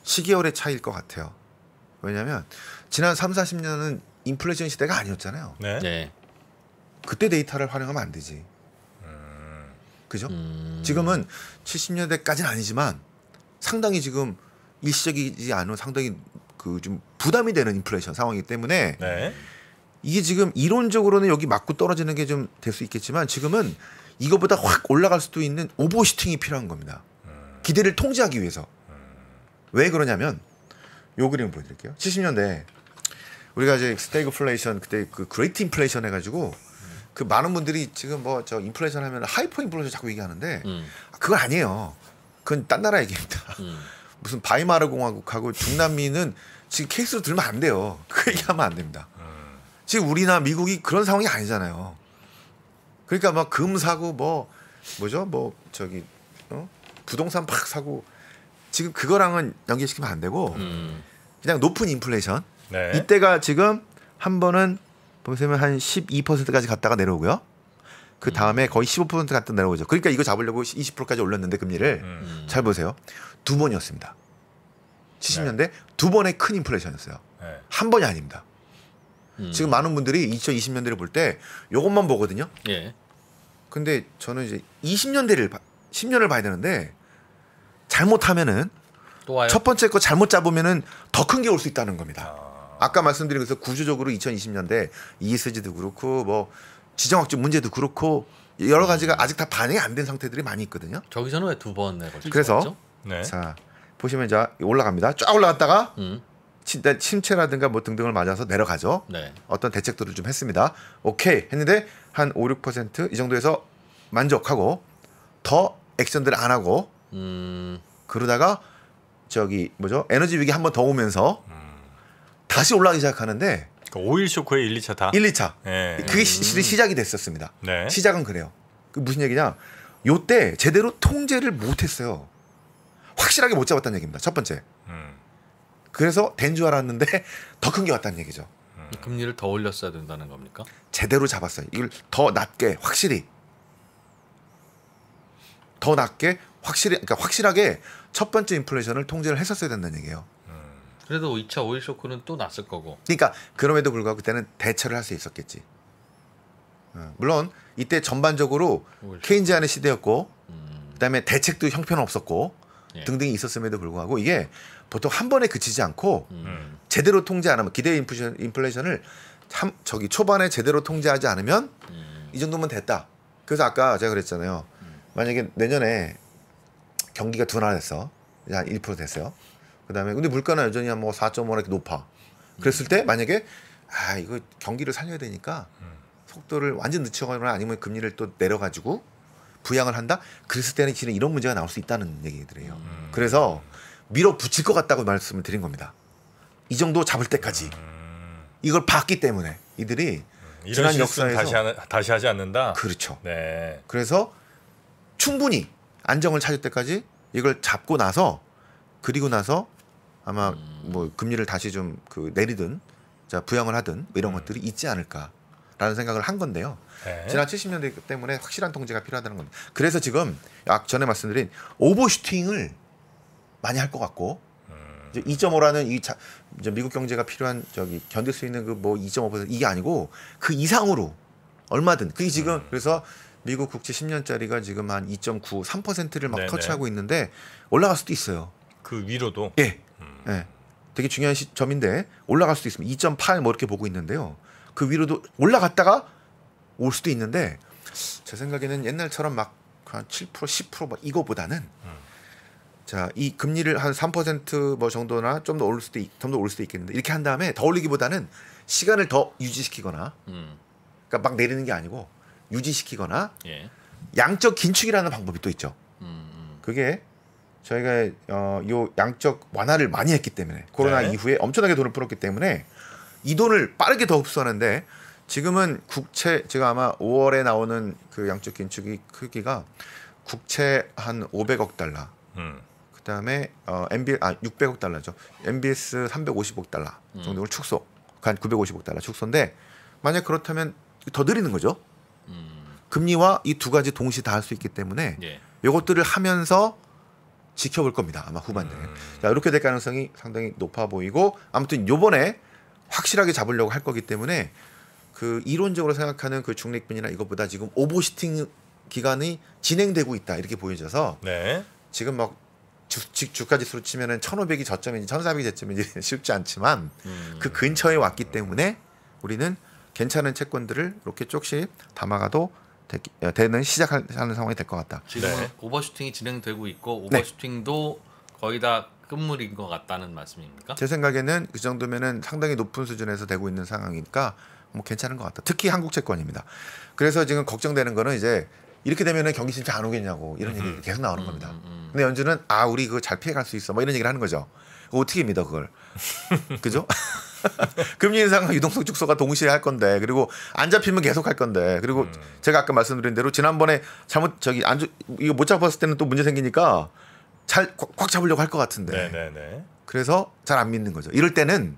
시계월의 차일 것 같아요. 왜냐하면 지난 3, 40년은 인플레이션 시대가 아니었잖아요. 네. 네. 그때 데이터를 활용하면 안 되지. 음. 그죠? 음. 지금은 70년대까지는 아니지만 상당히 지금 일시적이지 않은 상당히 그 좀 부담이 되는 인플레이션 상황이기 때문에 네. 이게 지금 이론적으로는 여기 맞고 떨어지는 게 좀 될 수 있겠지만 지금은 이거보다 확 올라갈 수도 있는 오버시팅이 필요한 겁니다. 기대를 통제하기 위해서. 왜 그러냐면 요 그림 보여드릴게요. 70년대 우리가 이제 스테이그플레이션 그때 그 그레이트 인플레이션 해가지고 그 많은 분들이 지금 뭐 저 인플레이션 하면 하이퍼 인플레이션 자꾸 얘기하는데 음. 아, 그건 아니에요. 그건 딴 나라 얘기입니다. 음. <laughs> 무슨 바이마르 공화국하고 중남미는 지금 케이스로 들면 안 돼요. 그 얘기하면 안 됩니다. 음. 지금 우리나 미국이 그런 상황이 아니잖아요. 그러니까 막금 뭐 사고 뭐 뭐죠? 뭐 저기 어? 부동산 팍 사고 지금 그거랑은 연계시키면안 되고 음. 그냥 높은 인플레이션. 네. 이때가 지금 한 번은 보시면 한 12%까지 갔다가 내려오고요. 그 음. 다음에 거의 15% 갔다 내려오죠. 그러니까 이거 잡으려고 20%까지 올렸는데 금리를 음. 잘 보세요. 두 번이었습니다. 70년대 네. 두 번의 큰 인플레이션이었어요. 네. 한 번이 아닙니다. 음. 지금 많은 분들이 2020년대를 볼 때 이것만 보거든요. 예. 근데 저는 이제 20년대를 10년을 봐야 되는데 잘못하면은 첫 번째 거 잘못 잡으면은 더 큰 게 올 수 있다는 겁니다. 아... 까 말씀드린 것은 구조적으로 2020년대 ESG도 그렇고 뭐 지정학적 문제도 그렇고 여러 가지가 아직 다 반영이 안 된 상태들이 많이 있거든요. 저기서는 왜두 번에 걸쳐? 그래서 네. 자 보시면 자 올라갑니다. 쫙 올라갔다가 음. 침대 음. 침체라든가 뭐 등등을 맞아서 내려가죠. 네. 어떤 대책들을 좀 했습니다. 오케이 했는데 한 5, 6%이 정도에서 만족하고 더 액션들 안 하고 음. 그러다가 저기 뭐죠 에너지 위기 한번 더 오면서 다시 올라가기 시작하는데 그 오일 쇼크의 1, 2차 다 1, 2차 예. 그게 실 시작이 됐었습니다. 네. 시작은 그래요. 그 무슨 얘기냐? 요때 제대로 통제를 못했어요. 확실하게 못 잡았다는 얘기입니다. 첫 번째. 음. 그래서 된 줄 알았는데 <laughs> 더 큰 게 왔다는 얘기죠. 금리를 더 올렸어야 된다는 겁니까? 제대로 잡았어요. 이걸 더 낮게 확실히 더 낮게 확실히 그러니까 확실하게 첫 번째 인플레이션을 통제를 했었어야 된다는 얘기예요. 음. 그래도 2차 오일 쇼크는 또 났을 거고. 그러니까 그럼에도 불구하고 그때는 대처를 할 수 있었겠지. 어, 물론 이때 전반적으로 케인즈안의 시대였고 음. 그다음에 대책도 형편없었고 예. 등등이 있었음에도 불구하고 이게 보통 한 번에 그치지 않고 음. 제대로 통제 안 하면 기대 인플레이션, 인플레이션을 참 저기 초반에 제대로 통제하지 않으면 음. 이 정도면 됐다. 그래서 아까 제가 그랬잖아요. 음. 만약에 내년에 경기가 둔화됐어. 이제 한1% 됐어요. 그다음에 근데 물가는 여전히 한뭐 4.5나 이렇게 높아. 그랬을 때 만약에 아 이거 경기를 살려야 되니까 음. 속도를 완전 늦춰가거나 아니면 금리를 또 내려가지고 부양을 한다. 그랬을 때는 지금 이런 문제가 나올 수 있다는 얘기들이에요. 음. 그래서 밀어붙일 것 같다고 말씀을 드린 겁니다. 이 정도 잡을 때까지 음. 이걸 봤기 때문에 이들이 음, 지난 역사에서 다시, 하는, 다시 하지 않는다. 그렇죠. 네. 그래서 충분히 안정을 찾을 때까지 이걸 잡고 나서 그리고 나서 아마 음. 뭐 금리를 다시 좀 그 내리든 자 부양을 하든 뭐 이런 음. 것들이 있지 않을까라는 생각을 한 건데요. 네. 지난 70년대 때문에 확실한 통제가 필요하다는 겁니다. 그래서 지금 전에 말씀드린 오버슈팅을 많이 할 것 같고 음. 2.5라는 이 자, 이제 미국 경제가 필요한 저기 견딜 수 있는 그 뭐2.5% 이게 아니고 그 이상으로 얼마든 그게 지금 음. 그래서 미국 국채 10년짜리가 지금 한 2.9, 3%를 막 네네. 네. 터치하고 있는데 올라갈 수도 있어요. 그 위로도 예, 음. 예. 되게 중요한 시, 점인데 올라갈 수도 있습니다. 2.8뭐 이렇게 보고 있는데요. 그 위로도 올라갔다가 올 수도 있는데 제 생각에는 옛날처럼 막 한 7%, 10%막 이거보다는 음. 자, 이 금리를 한 3%뭐 정도나 좀 더 올릴 수도 좀더 올릴 수도 있겠는데 이렇게 한 다음에 더 올리기보다는 시간을 더 유지시키거나 음. 그러니까 막 내리는 게 아니고 유지시키거나 예. 양적 긴축이라는 방법이 또 있죠. 음, 음. 그게 저희가 어, 요 양적 완화를 많이 했기 때문에 코로나 네. 이후에 엄청나게 돈을 풀었기 때문에 이 돈을 빠르게 더 흡수하는데 지금은 국채 제가 아마 5월에 나오는 그 양적 긴축이 크기가 국채 한 500억 달러. 음. 그다음에 어, MB 아 600억 달러죠. MBS 350억 달러 음. 정도를 음. 축소. 간 950억 달러 축소인데 만약 그렇다면 더 늘리는 거죠. 음. 금리와 이 두 가지 동시 다할 수 있기 때문에 예. 이것들을 하면서 지켜볼 겁니다. 아마 후반에 음. 자, 이렇게 될 가능성이 상당히 높아 보이고 아무튼 요번에 확실하게 잡으려고 할 거기 때문에 그 이론적으로 생각하는 그 중립분이나 이것보다 지금 오버시팅 기간이 진행되고 있다 이렇게 보여져서 네. 지금 막 주, 주가 지수로 치면은 1,500이 저점인지 1,400이 저점인지 <laughs> 쉽지 않지만 음. 그 근처에 왔기 때문에 우리는 괜찮은 채권들을 이렇게 쪽씩 담아가도 어, 되, 는 시작하는 상황이 될 것 같다. 지금 네. 오버슈팅이 진행되고 있고 네. 오버슈팅도 네. 거의 다 끝물인 것 같다는 말씀입니까? 제 생각에는 그 정도면은 상당히 높은 수준에서 되고 있는 상황이니까 뭐 괜찮은 것 같다. 특히 한국 채권입니다. 그래서 지금 걱정되는 거는 이제 이렇게 되면은 경기 진짜 안 오겠냐고 이런 얘기 음. 계속 나오는 겁니다. 음. 근데 연주는 아 우리 그거 잘 피해갈 수 있어 뭐 이런 얘기를 하는 거죠. 어떻게 믿어 그걸? <laughs> 그죠? <laughs> 금리 인상과 유동성 축소가 동시에 할 건데 그리고 안 잡히면 계속 할 건데 그리고 음. 제가 아까 말씀드린 대로 지난번에 잘못 저기 안 주, 이거 못 잡았을 때는 또 문제 생기니까 잘 꽉 잡으려고 할 것 같은데 네네네. 네, 네. 그래서 잘 안 믿는 거죠. 이럴 때는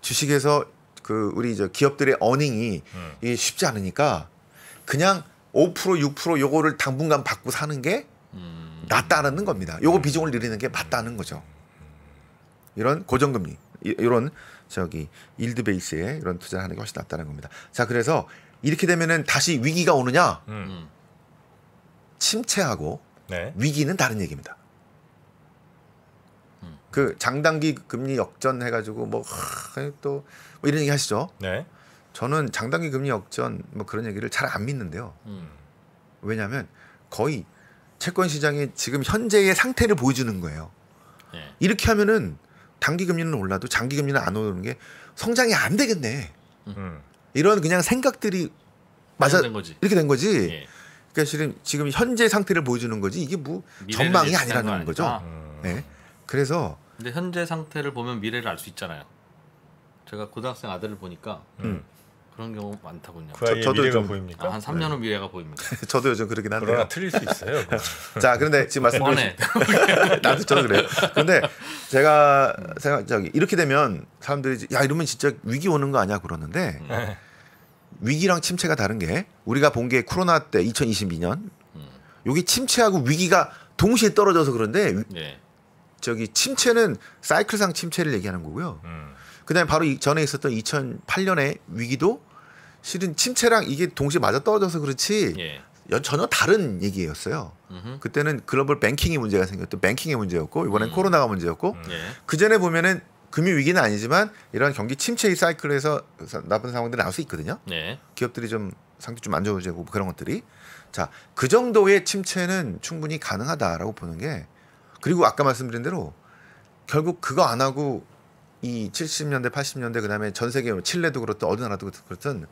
주식에서 그 우리 이제 기업들의 어닝이 음. 쉽지 않으니까 그냥 5% 6% 요거를 당분간 받고 사는 게 낫다는 겁니다. 요거 비중을 늘리는 게 맞다는 거죠. 이런 고정금리 이런 저기 일드 베이스에 이런 투자를 하는 게 훨씬 낫다는 겁니다. 자 그래서 이렇게 되면은 다시 위기가 오느냐? 침체하고 네. 위기는 다른 얘기입니다. 그 장단기 금리 역전 해가지고 뭐또 뭐 이런 얘기 하시죠. 네. 저는 장단기 금리 역전 뭐 그런 얘기를 잘 안 믿는데요. 음. 왜냐하면 거의 채권 시장이 지금 현재의 상태를 보여주는 거예요. 예. 이렇게 하면은 단기 금리는 올라도 장기 금리는 안 오르는 게 성장이 안 되겠네. 음. 이런 그냥 생각들이 맞아 된 이렇게 된 거지. 예. 그러니까 실은 지금 현재 상태를 보여주는 거지 이게 뭐 전망이 아니라는 거죠. 예. 음. 네. 그래서 근데 현재 상태를 보면 미래를 알 수 있잖아요. 제가 고등학생 아들을 보니까 음. 그런 경우 많다군요. 그 아이의 저, 도 미래가 보입니까? 아, 한 3년 후 미래가 보입니다. 저도 요즘 그러긴 한데 그러나 틀릴 수 있어요. <laughs> 자, 그런데 지금 말씀드린 <laughs> 나도 저도 그래요. 근데 제가 생각 저기 이렇게 되면 사람들이 야 이러면 진짜 위기 오는 거 아니야 그러는데 네. 위기랑 침체가 다른 게 우리가 본 게 코로나 때 2022년 여기 침체하고 위기가 동시에 떨어져서 그런데 네. 저기 침체는 사이클상 침체를 얘기하는 거고요. 음. 그다음에 바로 이 전에 있었던 2008년의 위기도 실은 침체랑 이게 동시에 맞아 떨어져서 그렇지 예. 전혀 다른 얘기였어요. 음흠. 그때는 글로벌 뱅킹이 문제가 생겼던 뱅킹의 문제였고 이번엔 음. 코로나가 문제였고 음. 예. 그 전에 보면은 금융 위기는 아니지만 이런 경기 침체의 사이클에서 나쁜 상황들이 나올 수 있거든요. 예. 기업들이 좀 상태 좀 안 좋아지고 그런 것들이 자 그 정도의 침체는 충분히 가능하다라고 보는 게 그리고 아까 말씀드린 대로 결국 그거 안 하고 이 70년대, 80년대 그다음에 전 세계 뭐 칠레도 그렇든 어느 나라도 그렇든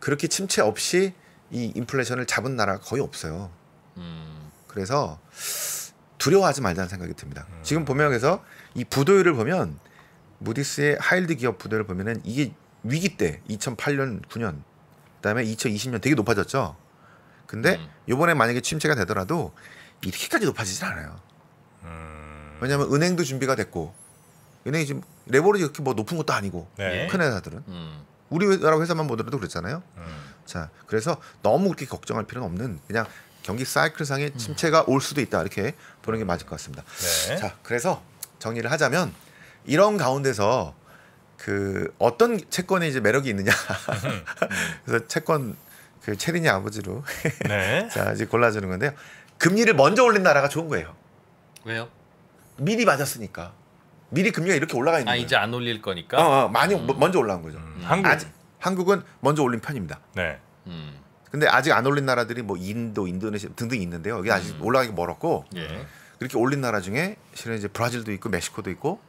그렇게 침체 없이 이 인플레이션을 잡은 나라가 거의 없어요. 음. 그래서 두려워하지 말자는 생각이 듭니다. 음. 지금 보면 그래서 이 부도율을 보면 무디스의 하일드 기업 부도율을 보면은 이게 위기 때 2008년, 9년 그다음에 2020년 되게 높아졌죠. 근데 음. 요번에 만약에 침체가 되더라도 이렇게까지 높아지진 않아요. 음. 왜냐하면 은행도 준비가 됐고 얘네 지금 레버리지 그렇게 뭐 높은 것도 아니고 네. 큰 예. 회사들은 음. 우리나라 회사만 보더라도 그랬잖아요 음. 자 그래서 너무 그렇게 걱정할 필요는 없는 그냥 경기 사이클상의 음. 침체가 올 수도 있다 이렇게 보는 게 맞을 것 같습니다. 네. 자 그래서 정리를 하자면 이런 가운데서 그 어떤 채권에 이제 매력이 있느냐. <laughs> 그래서 채권 그 체린이 아버지로 네. <laughs> 자 이제 골라주는 건데요. 금리를 먼저 올린 나라가 좋은 거예요. 왜요? 미리 맞았으니까. 미리 금리가 이렇게 올라가 있는 아, 거예요. 이제 안 올릴 거니까. 어, 어 많이 음. 뭐, 먼저 올라온 거죠. 음. 한국 아직, 한국은 먼저 올린 편입니다. 네. 음. 근데 아직 안 올린 나라들이 뭐 인도, 인도네시아 등등 있는데요. 여기 아직 음. 올라가기 멀었고 예. 그렇게 올린 나라 중에 실은 이제 브라질도 있고 멕시코도 있고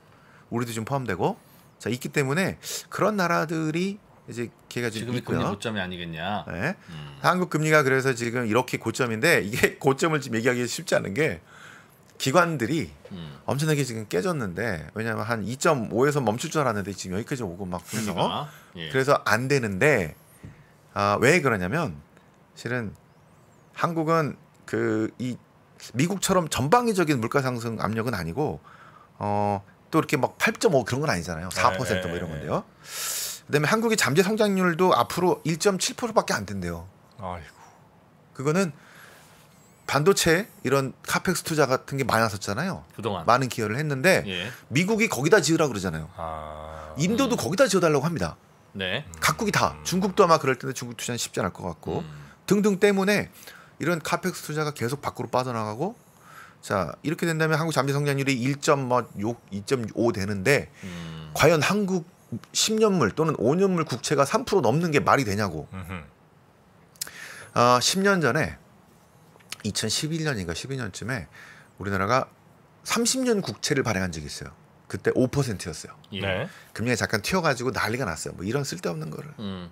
우리도 좀 포함되고 자 있기 때문에 그런 나라들이 이제 기가 지금 있고요. 금리 고점이 아니겠냐. 네. 음. 한국 금리가 그래서 지금 이렇게 고점인데 이게 <laughs> 고점을 지금 얘기하기 쉽지 않은 게 기관들이 음. 엄청나게 지금 깨졌는데 왜냐하면 한 2.5에서 멈출 줄 알았는데 지금 여기까지 오고 막 그래서 그러니까. 예. 그래서 안 되는데 아, 왜 그러냐면 실은 한국은 그 이 미국처럼 전방위적인 물가 상승 압력은 아니고 어또 이렇게 막 8.5 그런 건 아니잖아요. 4%뭐 이런 네. 건데요. 그다음에 한국의 잠재 성장률도 앞으로 1.7%밖에 안 된대요. 아이고. 그거는 반도체 이런 카펙스 투자 같은 게 많았었잖아요. 그동안 많은 기여를 했는데 예. 미국이 거기다 지으라 그러잖아요. 아... 인도도 음. 거기다 지어달라고 합니다. 네. 각국이 다 음. 중국도 아마 그럴 텐데 중국 투자는 쉽지 않을 것 같고 음. 등등 때문에 이런 카펙스 투자가 계속 밖으로 빠져나가고 자 이렇게 된다면 한국 잠재 성장률이 1.6, 2.5 뭐 되는데 음. 과연 한국 10년물 또는 5년물 국채가 3% 넘는 게 말이 되냐고. 아 어, 10년 전에 2011년인가 12년쯤에 우리나라가 30년 국채를 발행한 적이 있어요. 그때 5%였어요. 예. 네. 금리가 잠깐 튀어가지고 난리가 났어요. 뭐 이런 쓸데없는 거를. 음.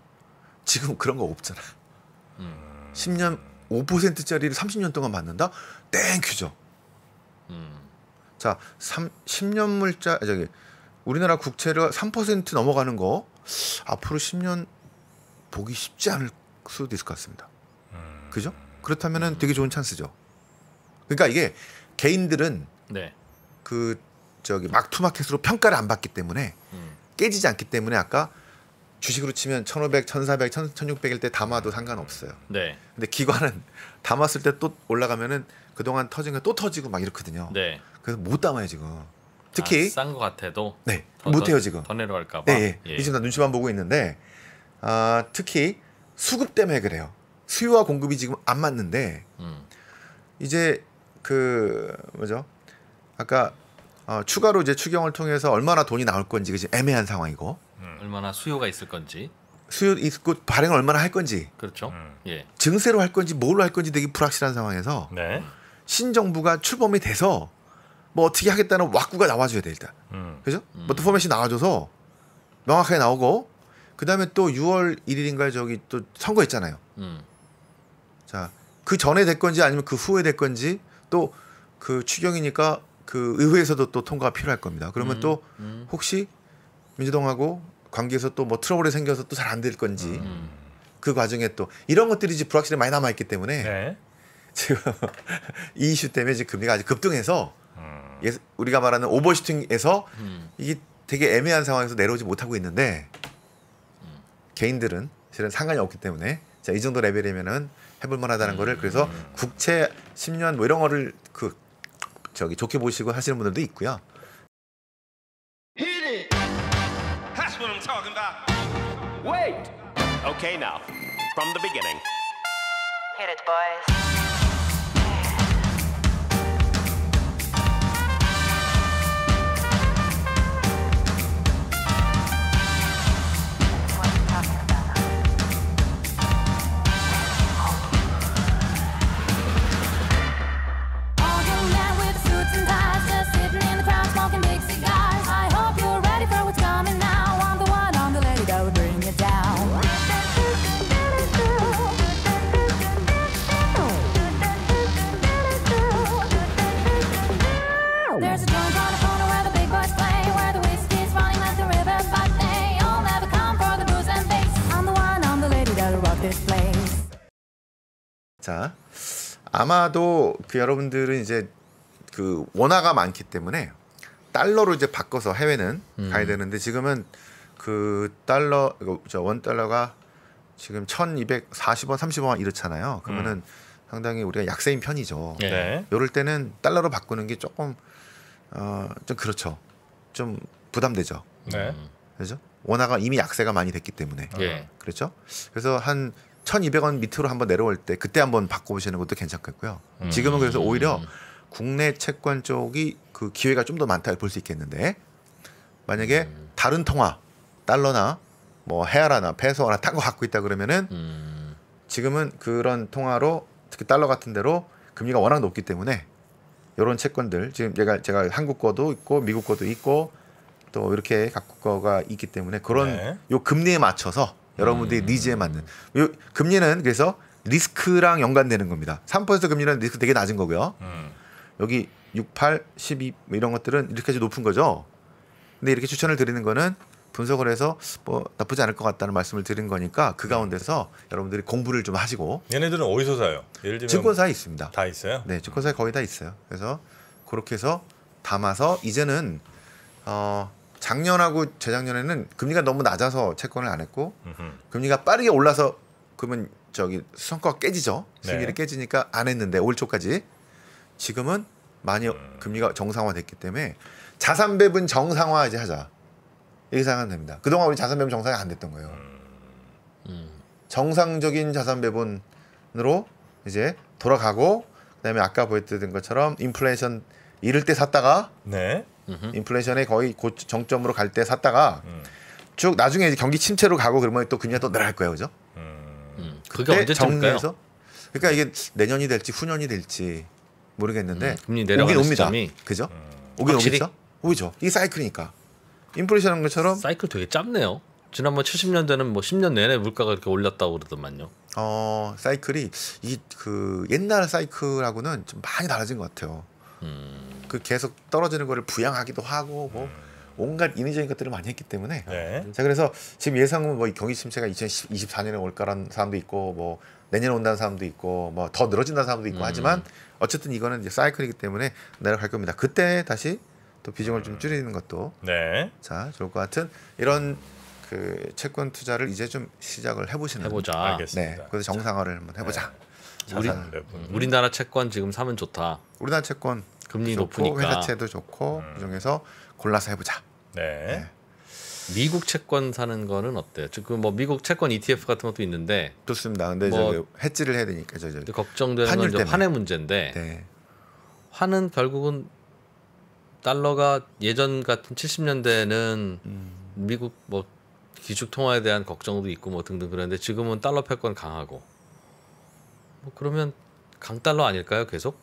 지금 그런 거 없잖아. 음. 10년 5%짜리를 30년 동안 받는다? 땡큐죠. 음. 자, 3, 1 0년물자 저기 우리나라 국채를 3% 넘어가는 거 앞으로 10년 보기 쉽지 않을 수도 있을 것 같습니다. 음. 그죠? 그렇다면은 되게 좋은 찬스죠. 그러니까 이게 개인들은 네. 그 저기 막투마켓으로 평가를 안 받기 때문에 음. 깨지지 않기 때문에 아까 주식으로 치면 천오백, 천사백, 천육백일 때 담아도 상관없어요. 네. 근데 기관은 <laughs> 담았을 때 또 올라가면은 그동안 터진 게또 터지고 막 이렇거든요. 네. 그래서 못 담아요, 지금. 특히 아, 싼것 같아도 네. 못 해요, 지금. 더 내려갈까 봐. 네. 예. 예. 지금 예. 나 눈치만 보고 있는데 아, 특히 수급 때문에 그래요. 수요와 공급이 지금 안 맞는데 음. 이제 그 뭐죠? 아까 어, 추가로 이제 추경을 통해서 얼마나 돈이 나올 건지 그지 애매한 상황이고 음. 얼마나 수요가 있을 건지 수요 있고 발행을 얼마나 할 건지 그렇죠. 음. 예. 증세로 할 건지 뭘로 할 건지 되게 불확실한 상황에서 네. 신정부가 출범이 돼서 뭐 어떻게 하겠다는 왁구가 나와줘야 돼 일단 음. 그죠? 뭐 음. 뭐 포맷이 나와줘서 명확하게 나오고 그 다음에 또 6월 1일인가 저기 또 선거 있잖아요. 음. 자, 그 전에 됐건지 아니면 그 후에 됐건지 또 그 추경이니까 그 의회에서도 또 통과가 필요할 겁니다. 그러면 음, 또 음. 혹시 민주당하고 관계에서 또 뭐 트러블이 생겨서 또 잘 안 될 건지 음. 그 과정에 또 이런 것들이 이제 불확실히 많이 남아 있기 때문에 네. <laughs> 지금 이 이슈 때문에 지금 금리가 아주 급등해서 예, 우리가 말하는 오버슈팅에서 음. 이게 되게 애매한 상황에서 내려오지 못하고 있는데 음. 개인들은 실은 상관이 없기 때문에 자, 이 정도 레벨이면은 해볼 만하다는 거를 그래서 국채 10년 뭐 이런 거를 그 저기 좋게 보시고 하시는 분들도 있고요. Okay now. From the beginning. Hit it, boys. 자, 아마도 그 여러분들은 이제 그 원화가 많기 때문에 달러로 이제 바꿔서 해외는 음. 가야 되는데 지금은 그 달러 저원 달러가 지금 천이백사십 원 삼십 원 이렇잖아요. 그러면은 음. 상당히 우리가 약세인 편이죠. 네. 네. 요럴 때는 달러로 바꾸는 게 조금 어좀 그렇죠. 좀 부담되죠. 네. 그죠? 원화가 이미 약세가 많이 됐기 때문에. 네. 그렇죠? 그래서 한 1200원 밑으로 한번 내려올 때 그때 한번 바꿔보시는 것도 괜찮겠고요. 음. 지금은 그래서 오히려 국내 채권 쪽이 그 기회가 좀 더 많다 볼수 있겠는데 만약에 음. 다른 통화 달러나 뭐 헤아라나 페소나 딴거 갖고 있다 그러면은 음. 지금은 그런 통화로 특히 달러 같은 데로 금리가 워낙 높기 때문에 이런 채권들 지금 제가 제가 한국 거도 있고 미국 거도 있고 또 이렇게 각국 거가 있기 때문에 그런 네. 요 금리에 맞춰서 여러분들의 음. 니즈에 맞는. 요 금리는 그래서 리스크랑 연관되는 겁니다. 3% 금리는 리스크 되게 낮은 거고요. 음. 여기 68, 12 뭐 이런 것들은 이렇게까지 높은 거죠. 근데 이렇게 추천을 드리는 거는 분석을 해서 뭐 나쁘지 않을 것 같다는 말씀을 드린 거니까 그 가운데서 여러분들이 공부를 좀 하시고 얘네들은 어디서 사요? 예를 들면 증권사에 있습니다. 다 있어요? 네, 증권사에 거의 다 있어요. 그래서 그렇게 해서 담아서 이제는 어 작년하고 재작년에는 금리가 너무 낮아서 채권을 안 했고 음흠. 금리가 빠르게 올라서 그러면 저기 수성과가 깨지죠. 수익률이 네. 깨지니까 안 했는데 올 초까지 지금은 많이 음. 금리가 정상화됐기 때문에 자산 배분 정상화 이제 하자. 이렇게 생각하면 됩니다. 그동안 우리 자산 배분 정상이 안 됐던 거예요. 음. 음. 정상적인 자산 배분으로 이제 돌아가고 그다음에 아까 보여드린 것처럼 인플레이션 이럴 때 샀다가 네. 음흠. 인플레이션에 거의 고, 정점으로 갈 때 샀다가 음. 쭉 나중에 경기 침체로 가고 그러면 또 금리가 또 내려갈 거예요, 그죠? 음. 음. 그게 언제쯤일까요? 그러니까 이게 내년이 될지 후년이 될지 모르겠는데 음, 금리 내려가는 옵니다. 시점이 그죠? 음. 오긴 확실 오겠죠? 오죠. 이게 사이클이니까. 인플레이션한 것처럼 사이클 되게 짧네요. 지난번 70년대는 뭐 10년 내내 물가가 이렇게 올랐다고 그러더만요. 어 사이클이 이 그 옛날 사이클하고는 좀 많이 달라진 것 같아요. 그 계속 떨어지는 거를 부양하기도 하고 뭐 음. 온갖 인위적인 것들을 많이 했기 때문에 네. 자 그래서 지금 예상은 뭐 경기 침체가 2024년에 올 거라는 사람도 있고 뭐 내년에 온다는 사람도 있고 뭐 더 늘어진다는 사람도 있고 음. 하지만 어쨌든 이거는 이제 사이클이기 때문에 내려갈 겁니다. 그때 다시 또 비중을 음. 좀 줄이는 것도 네. 자 좋을 것 같은 이런 그 채권 투자를 이제 좀 시작을 해보시는 해보자. 네. 알겠습니다. 네, 그래서 정상화를 한번 해보자. 네. 우리, 네, 우리나라 채권 지금 사면 좋다. 우리나라 채권 금리 좋고 높으니까 회사채도 좋고 음. 그중에서 골라서 해보자. 네. 네. 미국 채권 사는 거는 어때요? 지금 그 뭐 미국 채권 ETF 같은 것도 있는데 좋습니다. 근데 뭐 그 해지를 해야 되니까 저, 저 걱정되는 건 이제 환의 문제인데 네. 환은 결국은 달러가 예전 같은 70년대는 에 음. 미국 뭐 기축 통화에 대한 걱정도 있고 뭐 등등 그런데 지금은 달러 패권 강하고 뭐 그러면 강달러 아닐까요? 계속?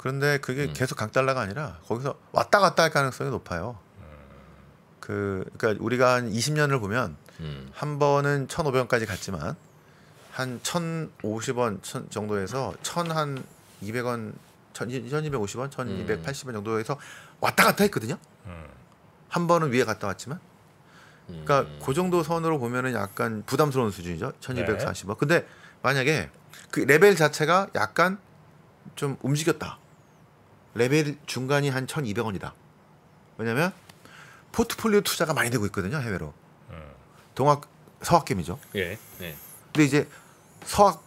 그런데 그게 음. 계속 강달러가 아니라 거기서 왔다 갔다 할 가능성이 높아요. 그 그러니까 우리가 한 20년을 보면 음. 한 번은 1,500원까지 갔지만 한 1,050원 정도에서 1,한 200원 1,250원, 1,280원 정도에서 왔다 갔다 했거든요. 음. 한 번은 위에 갔다 왔지만 그러니까 음. 그 정도 선으로 보면은 약간 부담스러운 수준이죠. 1,240원. 네. 근데 만약에 그 레벨 자체가 약간 좀 움직였다. 레벨 중간이 한 1200원이다. 왜냐면 포트폴리오 투자가 많이 되고 있거든요, 해외로. 음. 동학 서학개미죠. 예. 네. 근데 이제 서학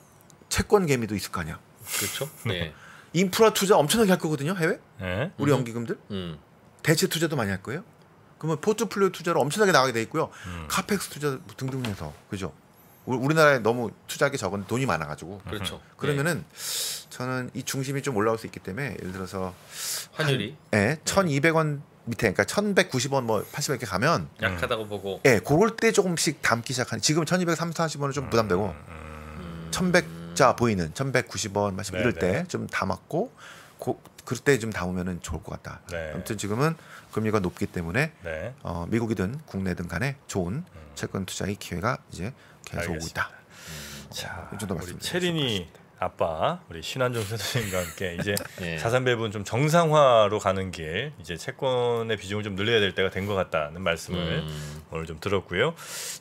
채권개미도 있을 거 아니야. 그렇죠? <laughs> 네. 인프라 투자 엄청나게 할 거거든요, 해외. 네. 우리 음. 연기금들. 음. 대체 투자도 많이 할 거예요. 그러면 포트폴리오 투자로 엄청나게 나가게 돼 있고요. 음. 카펙스 투자 등등 해서. 그죠? 우리나라에 너무 투자하기 적은 돈이 많아가지고 음. 그렇죠. 음. 그러면은 저는 이 중심이 좀 올라올 수 있기 때문에 예를 들어서 환율이 한, 예, 1,200원 밑에 그러니까 1,190원 뭐 80원 이렇게 가면 약하다고 보고 예, 그럴 때 조금씩 담기 시작하는 지금 1,240원은 좀 부담되고 음. 1,100자 음. 보이는 1,190원 마시고 이럴 네, 네. 때좀 담았고 고, 그때 럴좀 담으면은 좋을 것 같다. 네. 아무튼 지금은 금리가 높기 때문에 네. 어, 미국이든 국내든 간에 좋은 음. 채권 투자의 기회가 이제 계속 습니다 오고 있다. 음. 자, 음. 이 정도 말씀. 체린이 아빠 우리 신한종 선생님과 함께 이제 <laughs> 예. 자산 배분 좀 정상화로 가는 길 이제 채권의 비중을 좀 늘려야 될 때가 된 것 같다는 말씀을 음. 오늘 좀 들었고요.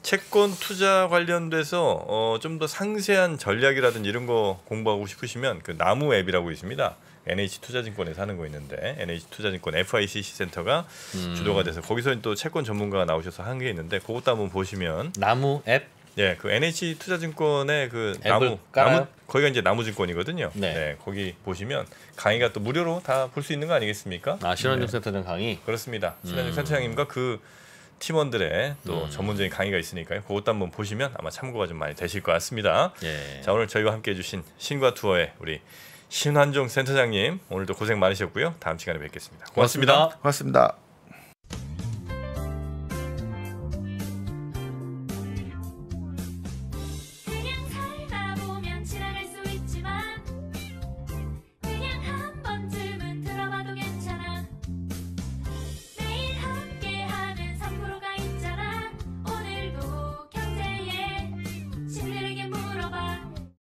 채권 투자 관련돼서 어, 좀 더 상세한 전략이라든지 이런 거 공부하고 싶으시면 그 나무 앱이라고 있습니다. n h 투자증권에사는거 있는데 NH투자증권 FICC 센터가 음. 주도가 돼서 거기서 또 채권 전문가가 나오셔서 한 게 있는데 그것도 한번 보시면 나무 앱 예, 그 NH 투자증권의 그 나무 깔아요? 나무 거기가 이제 나무증권이거든요. 네. 네. 거기 보시면 강의가 또 무료로 다 볼 수 있는 거 아니겠습니까? 아, 신한정 네. 센터장 강의. 그렇습니다. 음. 신한정 음. 센터장님과 그 팀원들의 또 음. 전문적인 강의가 있으니까요. 그것도 한번 보시면 아마 참고가 좀 많이 되실 것 같습니다. 예. 자, 오늘 저희와 함께 해 주신 신과 투어의 우리 신환종 센터장님 오늘도 고생 많으셨고요. 다음 시간에 뵙겠습니다 고맙습니다. 고맙습니다. 고맙습니다.